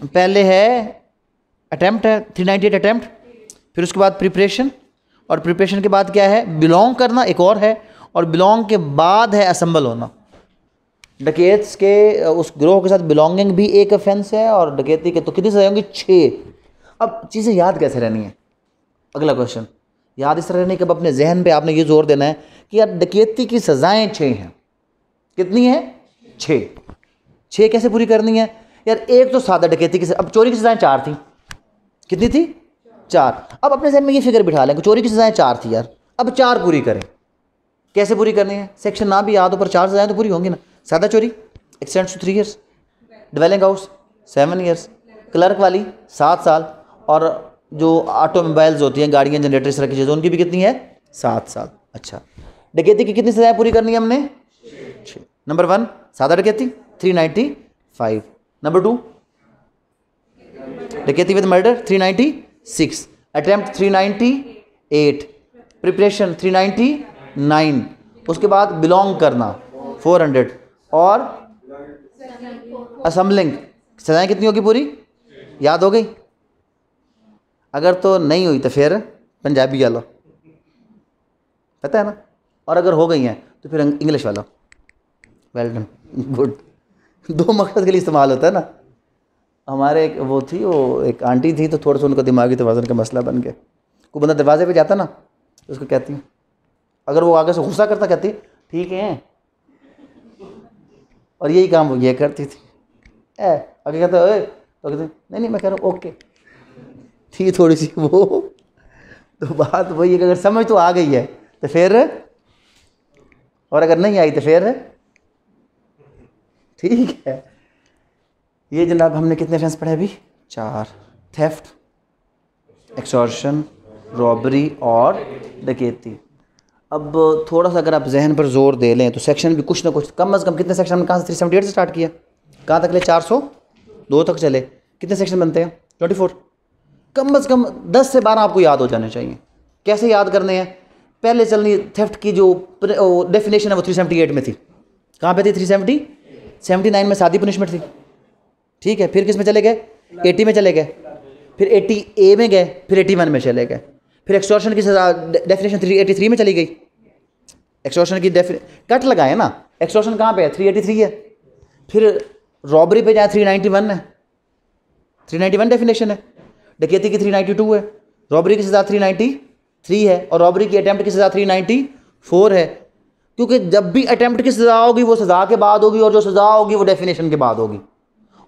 पहले है अटैम्प्ट है थ्री नाइन्टी एट अटैम्प्ट फिर उसके बाद प्रिपरेशन और प्रिपरेशन के बाद क्या है बिलोंग करना एक और है और बिलोंग के बाद है असम्बल होना डकैत्स के उस ग्रोह के साथ बिलोंगिंग भी एक अफेंस है और डकैती के तो कितनी सजाएं होंगी छः अब चीज़ें याद कैसे रहनी है अगला क्वेश्चन याद इस तरह रहनी कि अब अपने जहन पे आपने ये जोर देना है कि यार डकैती की सज़ाएँ छः हैं कितनी हैं छः छः कैसे पूरी करनी है यार एक तो सादा डकैती की अब चोरी की सजाएं चार थी कितनी थी चार अब अपने जहन में ये फिक्र बिठा लें चोरी की सजाएं चार थी यार अब चार पूरी करें कैसे पूरी करनी है सेक्शन ना भी याद हो पर चार सजाएं तो पूरी होंगी ना सादा चोरी extend to three years dwelling house seven years clerk वाली सात साल और जो ऑटोमोबाइल्स होती हैं गाड़ियाँ जनरेटर तरह की चीज़ें उनकी भी कितनी है सात साल अच्छा डकैती की कितनी सजाएं पूरी करनी है हमने नंबर वन सादा डकैती three ninety five number two डकैती with murder three ninety six attempt three ninety eight preparation three ninety nine उसके बाद बिलोंग करना फोर हंड्रेड और असम्बलिंग सजाएं कितनी होगी पूरी याद हो गई अगर तो नहीं हुई तो फिर पंजाबी वाला पता है ना और अगर हो गई हैं तो फिर इंग्लिश वाला वेल डन गुड दो मकसद के लिए इस्तेमाल होता है ना हमारे एक वो थी वो एक आंटी थी तो थोड़ा सा उनका दिमागी तोज़न का मसला बन गया कोई बंदा दरवाजे पे जाता ना तो उसको कहती हूँ अगर वो आगे से गुस्सा करता कहती ठीक है और यही काम वो ये करती थी ए आगे कहता ओए तो कहते नहीं नहीं मैं कह रहा हूँ ओके थी थोड़ी सी वो तो बात वही है अगर समझ तो आ गई है तो फिर और अगर नहीं आई तो फिर ठीक है ये जनाब हमने कितने ऑफेंस पढ़े अभी चार थेफ्ट एक्सॉर्शन रॉबरी और डकेती अब थोड़ा सा अगर आप जहन पर जोर दे लें तो सेक्शन भी कुछ ना कुछ कम अज़ कम कितने सेक्शन हमने कहाँ से थ्री सेवेंटी एट से स्टार्ट किया कहाँ तक ले चार सौ दो तक चले कितने सेक्शन बनते हैं ट्वेंटी फोर कम अज़ कम दस से बारह आपको याद हो जाने चाहिए कैसे याद करने हैं पहले चलनी थेफ्ट की जो डेफिनेशन है वो थ्री सेवेंटी एट में थी कहाँ पर थी थ्री सेवेंटी सेवेंटी नाइन में शादी पनिशमेंट थी ठीक है फिर किस में चले गए एटी में चले गए फिर एटी ए में गए फिर एटी वन में चले गए फिर एक्सटॉर्शन की सजा डेफिनेशन थ्री एटी थ्री में चली गई एक्सटॉर्शन की कट लगाए ना एक्सटॉर्शन कहाँ पे है थ्री एटी थ्री है फिर रॉबरी पे जाए थ्री नाइन्टी वन है थ्री नाइन्टी वन डेफिनेशन है डकैती की थ्री नाइन्टी टू है रॉबरी की सजा थ्री नाइन्टी थ्री है और रॉबरी की अटैम्प्ट की सजा थ्री नाइन्टी फोर है क्योंकि जब भी अटैम्प्ट की सज़ा होगी वो सज़ा के बाद होगी और जो सज़ा होगी वो डेफिनेशन के बाद होगी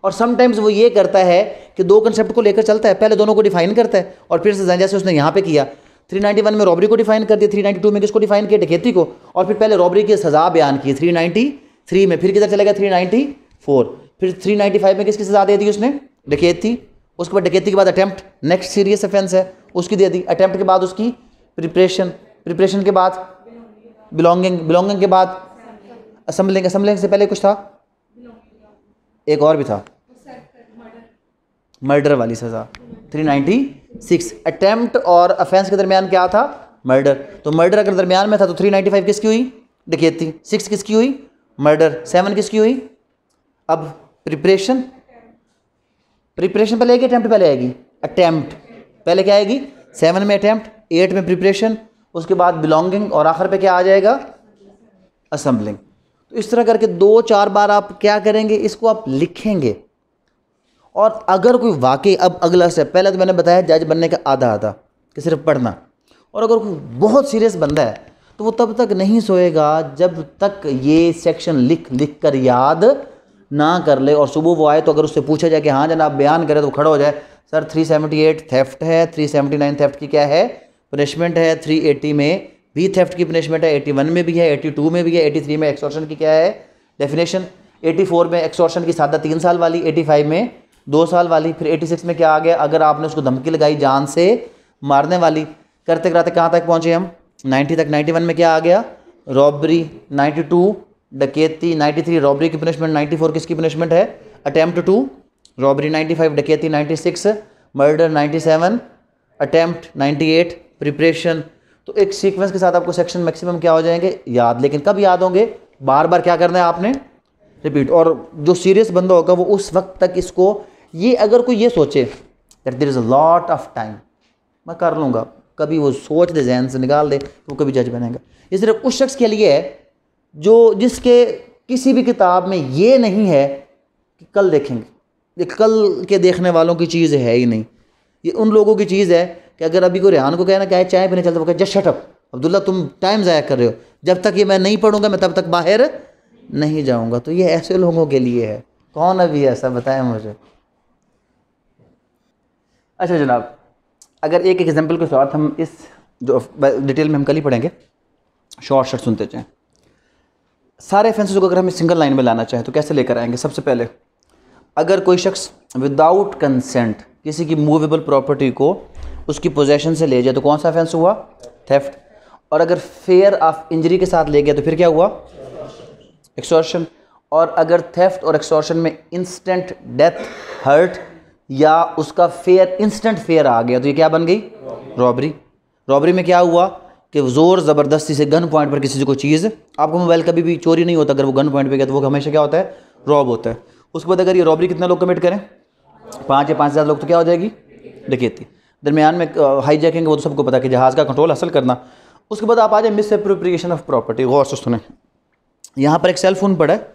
और समटाइम्स वो ये करता है कि दो कंसेप्ट को लेकर चलता है पहले दोनों को डिफाइन करता है और फिर सज़ा जैसे उसने यहाँ पे किया 391 में रॉबरी को डिफाइन कर दिया 392 में किसको डिफाइन किया डकैती को और फिर पहले रॉबरी की सज़ा बयान की 393 में फिर किधर चला गया 394 फिर थ्री में किसकी सज़ा दे दी उसने डकैती उसके बाद डकैती के बाद अटैम्प्ट नेक्स्ट सीरियस अफेंस है उसकी दे दी अटैम्प्ट के बाद उसकी प्रिपरेशन प्रिपरेशन के बाद बिलोंगिंग बिलोंगिंग के बाद असम्बलिंग असम्बलिंग से पहले कुछ था एक और भी था मर्डर वाली सज़ा 396 अटेम्प्ट और अफेंस के दरमियान क्या था मर्डर तो मर्डर अगर दरमियान में था तो 395 किसकी हुई देखिए थी सिक्स किसकी हुई मर्डर सेवन किसकी हुई अब प्रिपरेशन प्रिपरेशन पहले आएगी अटैम्प्ट पहले आएगी अटैम्प्ट पहले क्या आएगी सेवन में अटैम्प्ट एट में प्रिपरेशन उसके बाद बिलोंगिंग और आखिर पे क्या आ जाएगा असम्बलिंग तो इस तरह करके दो चार बार आप क्या करेंगे इसको आप लिखेंगे और अगर कोई वाकई अब अगला स्टेप पहले तो मैंने बताया जज बनने का आधा आधा कि सिर्फ पढ़ना और अगर कोई बहुत सीरियस बंदा है तो वो तब तक नहीं सोएगा जब तक ये सेक्शन लिख लिख कर याद ना कर ले और सुबह वो आए तो अगर उससे पूछा जाए कि हाँ जनाब बयान करें तो खड़ा हो जाए सर 378 थेफ्ट है 379 थेफ्ट की क्या है पनिशमेंट है थ्री एटी में भी थेफ्ट की पनिशमेंट है एटी वन में भी है एटी टू में भी है एटी थ्री में एक्सॉर्शन की क्या है डेफिनेशन एटी फोर में एक्सॉर्शन की सादा तीन साल वाली एटी फाइव में दो साल वाली फिर एटी सिक्स में क्या आ गया अगर आपने उसको धमकी लगाई जान से मारने वाली करते कराते कहाँ तक पहुँचे हम नाइन्टी तक नाइन्टी वन में क्या आ गया रॉबरी नाइन्टी टू डकेती नाइन्टी थ्री रॉबरी की पनिशमेंट नाइन्टी फोर किसकी पनिशमेंट है attempt to robbery ninety five डकेती ninety six murder ninety seven attempt ninety eight preparation तो एक सीक्वेंस के साथ आपको सेक्शन मैक्सिमम क्या हो जाएंगे याद लेकिन कब याद होंगे बार बार क्या करना है आपने रिपीट और जो सीरियस बंदा होगा वो उस वक्त तक इसको ये अगर कोई ये सोचे that there is a lot of time मैं कर लूँगा कभी वो सोच दे जहन से निकाल दे तो वो कभी जज बनेगा ये सिर्फ उस शख्स के लिए है जो जिसके किसी भी किताब में ये नहीं है कि कल देखेंगे ये कल के देखने वालों की चीज़ है ही नहीं ये उन लोगों की चीज़ है कि अगर अभी को रेहान को कहना क्या है चाय पीने चलते वो कहे जस्ट शटअप अब्दुल्ला तुम टाइम ज़ाया कर रहे हो जब तक ये मैं नहीं पढ़ूंगा मैं तब तक बाहर नहीं जाऊंगा तो ये ऐसे लोगों के लिए है कौन अभी ऐसा बताएं मुझे अच्छा जनाब अगर एक एग्जाम्पल के साथ हम इस जो डिटेल में हम कल ही पढ़ेंगे शॉर्ट शॉर्ट सुनते चाहें सारे ऑफेंसेस को अगर हम सिंगल लाइन में लाना चाहें तो कैसे लेकर आएंगे सबसे पहले अगर कोई शख्स विदाउट कंसेंट किसी की मूवेबल प्रॉपर्टी को उसकी पोजेशन से ले जाए तो कौन सा ऑफेंस हुआ थेफ्ट और अगर फेयर ऑफ इंजरी के साथ ले गया तो फिर क्या हुआ एक्सॉर्शन और अगर थेफ्ट और एक्सॉर्शन में इंस्टेंट डेथ हर्ट या उसका फेयर इंस्टेंट फेयर आ गया तो ये क्या बन गई रॉबरी रॉबरी में क्या हुआ कि ज़ोर ज़बरदस्ती से गन पॉइंट पर किसी को चीज़ आपको मोबाइल कभी भी चोरी नहीं होता अगर वो गन पॉइंट पर गया तो वो हमेशा क्या होता है रॉब होता है उसके बाद अगर ये रॉबरी कितने लोग कमिट करें पाँच या पाँच हज़ार लोग तो क्या हो जाएगी डकेती दरमियान में हाई जैकिंग वो तो सबको पता कि जहाज़ का कंट्रोल हासिल करना उसके बाद आप आ जाए मिस अप्रोप्रिएशन ऑफ प्रॉपर्टी गौर से सुने यहाँ पर एक सेल फ़ोन पड़ा है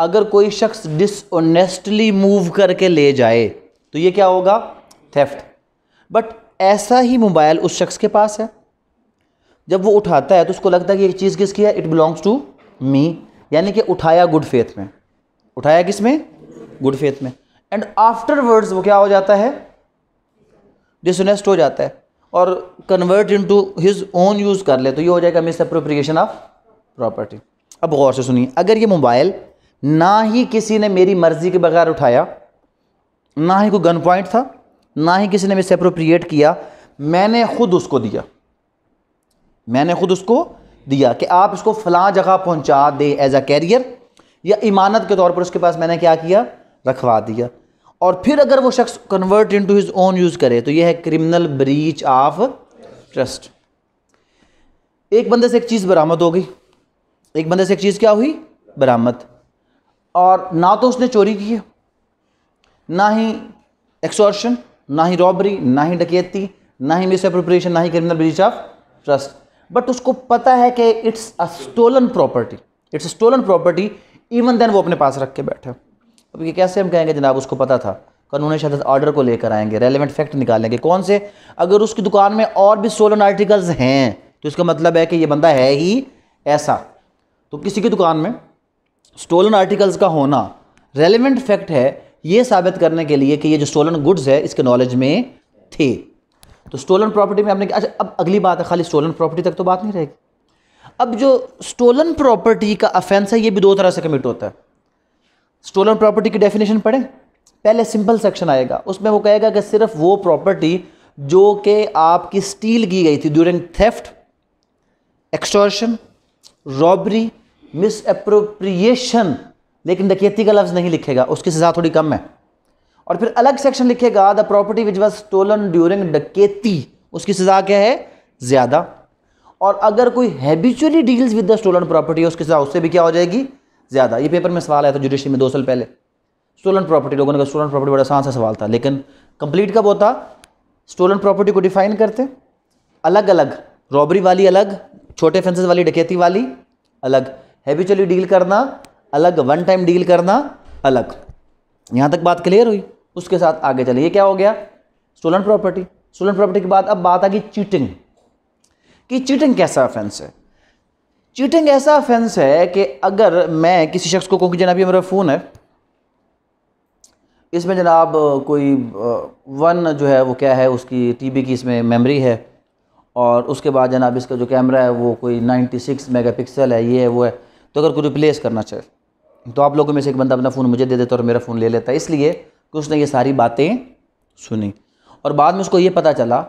अगर कोई शख्स डिसऑनेस्टली मूव करके ले जाए तो ये क्या होगा थेफ्ट बट ऐसा ही मोबाइल उस शख्स के पास है जब वो उठाता है तो उसको लगता है कि ये चीज़ किसकी है इट बिलोंग्स टू मी यानी कि उठाया गुड फेथ में उठाया किस में गुड फेथ में एंड आफ्टर वर्ड्स वो क्या हो जाता है डिसनेस्ट हो जाता है और convert into his own use कर ले तो ये हो जाएगा मिस अप्रोप्रिएशन ऑफ प्रॉपर्टी अब गौर से सुनिए अगर ये मोबाइल ना ही किसी ने मेरी मर्ज़ी के बगैर उठाया ना ही कोई गन पॉइंट था ना ही किसी ने मिस अप्रोप्रिएट किया मैंने खुद उसको दिया मैंने खुद उसको दिया कि आप इसको फलां जगह पहुंचा दे एज अ कैरियर या इमानत के तौर पर उसके पास मैंने क्या किया रखवा दिया और फिर अगर वो शख्स convert into his own use करे तो ये है क्रिमिनल ब्रीच ऑफ ट्रस्ट एक बंदे से एक चीज़ बरामद हो गई एक बंदे से एक चीज़ क्या हुई बरामद और ना तो उसने चोरी की है ना ही एक्सॉर्शन ना ही रॉबरी ना ही डकैती ना ही मिस अप्रोप्रिएशन ना ही criminal breach of trust but उसको पता है कि it's a stolen property it's a stolen property even then वो अपने पास रख के बैठे अब ये कैसे हम कहेंगे जनाब उसको पता था कानून शदत ऑर्डर को लेकर आएंगे रेलिवेंट फैक्ट निकालेंगे कौन से अगर उसकी दुकान में और भी सोलन आर्टिकल्स हैं तो इसका मतलब है कि ये बंदा है ही ऐसा तो किसी की दुकान में स्टोलन आर्टिकल्स का होना रेलिवेंट फैक्ट है ये साबित करने के लिए कि ये जो स्टोलन गुड्स है इसके नॉलेज में थे तो स्टोलन प्रॉपर्टी में आपने अच्छा अब अगली बात है खाली स्टोलन प्रॉपर्टी तक तो बात नहीं रहेगी अब जो स्टोलन प्रॉपर्टी का अफेंस है ये भी दो तरह से कमिट होता है स्टोलन प्रॉपर्टी की डेफिनेशन पढ़ें पहले सिंपल सेक्शन आएगा उसमें वो कहेगा कि सिर्फ वो प्रॉपर्टी जो कि आपकी स्टील की गई थी during theft extortion robbery misappropriation लेकिन डकैती का लफ्ज़ नहीं लिखेगा उसकी सज़ा थोड़ी कम है और फिर अलग सेक्शन लिखेगा the property which was stolen during dacoity उसकी सज़ा क्या है ज़्यादा और अगर कोई habitually deals with the stolen property है उसकी सज़ा उससे भी क्या हो जाएगी ज़्यादा ये पेपर में सवाल आया था जुडिशरी में दो साल पहले स्टोलन प्रॉपर्टी लोगों ने कहा स्टोलन प्रॉपर्टी बड़ा आसान सा सवाल था लेकिन कंप्लीट कब होता स्टोलन प्रॉपर्टी को डिफाइन करते अलग अलग रॉबरी वाली अलग छोटे फेंसेस वाली डकैती वाली अलग हैबिचुअली डील करना अलग वन टाइम डील करना अलग यहाँ तक बात क्लियर हुई उसके साथ आगे चले ये क्या हो गया स्टोलन प्रॉपर्टी स्टोलन प्रॉपर्टी के बाद अब बात आ गई चीटिंग कि चीटिंग कैसा ऑफेंस है चीटिंग ऐसा ऑफेंस है कि अगर मैं किसी शख्स को कहूँ कि जनाब ये मेरा फ़ोन है इसमें जनाब कोई वन जो है वो क्या है उसकी टीबी की इसमें मेमोरी है और उसके बाद जनाब इसका जो कैमरा है वो कोई 96 मेगापिक्सल है ये है वो है तो अगर कोई रिप्लेस करना चाहे तो आप लोगों में से एक बंदा अपना फ़ोन मुझे दे देता और मेरा फ़ोन ले लेता है इसलिए कि उसने ये सारी बातें सुनी और बाद में उसको ये पता चला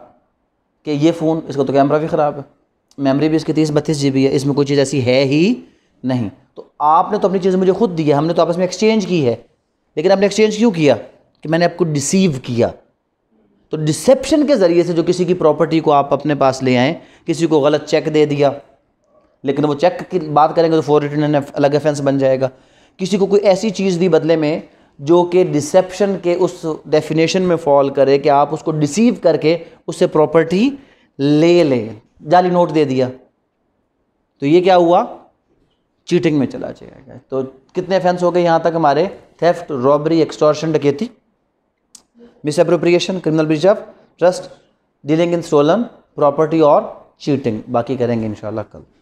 कि ये फ़ोन इसका तो कैमरा भी ख़राब है मेमोरी भी इसकी तीस बत्तीस जी है इसमें कोई चीज़ ऐसी है ही नहीं तो आपने तो अपनी चीज़ मुझे खुद दी है हमने तो आपस में एक्सचेंज की है लेकिन आपने एक्सचेंज क्यों किया कि मैंने आपको डिसीव किया तो डिसेप्शन के ज़रिए से जो किसी की प्रॉपर्टी को आप अपने पास ले आएँ किसी को गलत चेक दे दिया लेकिन वो चेक की बात करेंगे तो फोर रिटर्न अलग अफेंस बन जाएगा किसी को कोई ऐसी चीज़ दी बदले में जो कि डिसेप्शन के उस डेफिनेशन में फॉल करे कि आप उसको डिसीव करके उससे प्रॉपर्टी ले लें जाली नोट दे दिया तो ये क्या हुआ चीटिंग में चला जाएगा तो कितने ऑफेंस हो गए यहाँ तक हमारे theft robbery extortion dacoity misappropriation criminal of trust dealing in stolen property और चीटिंग बाकी करेंगे इंशाल्लाह कल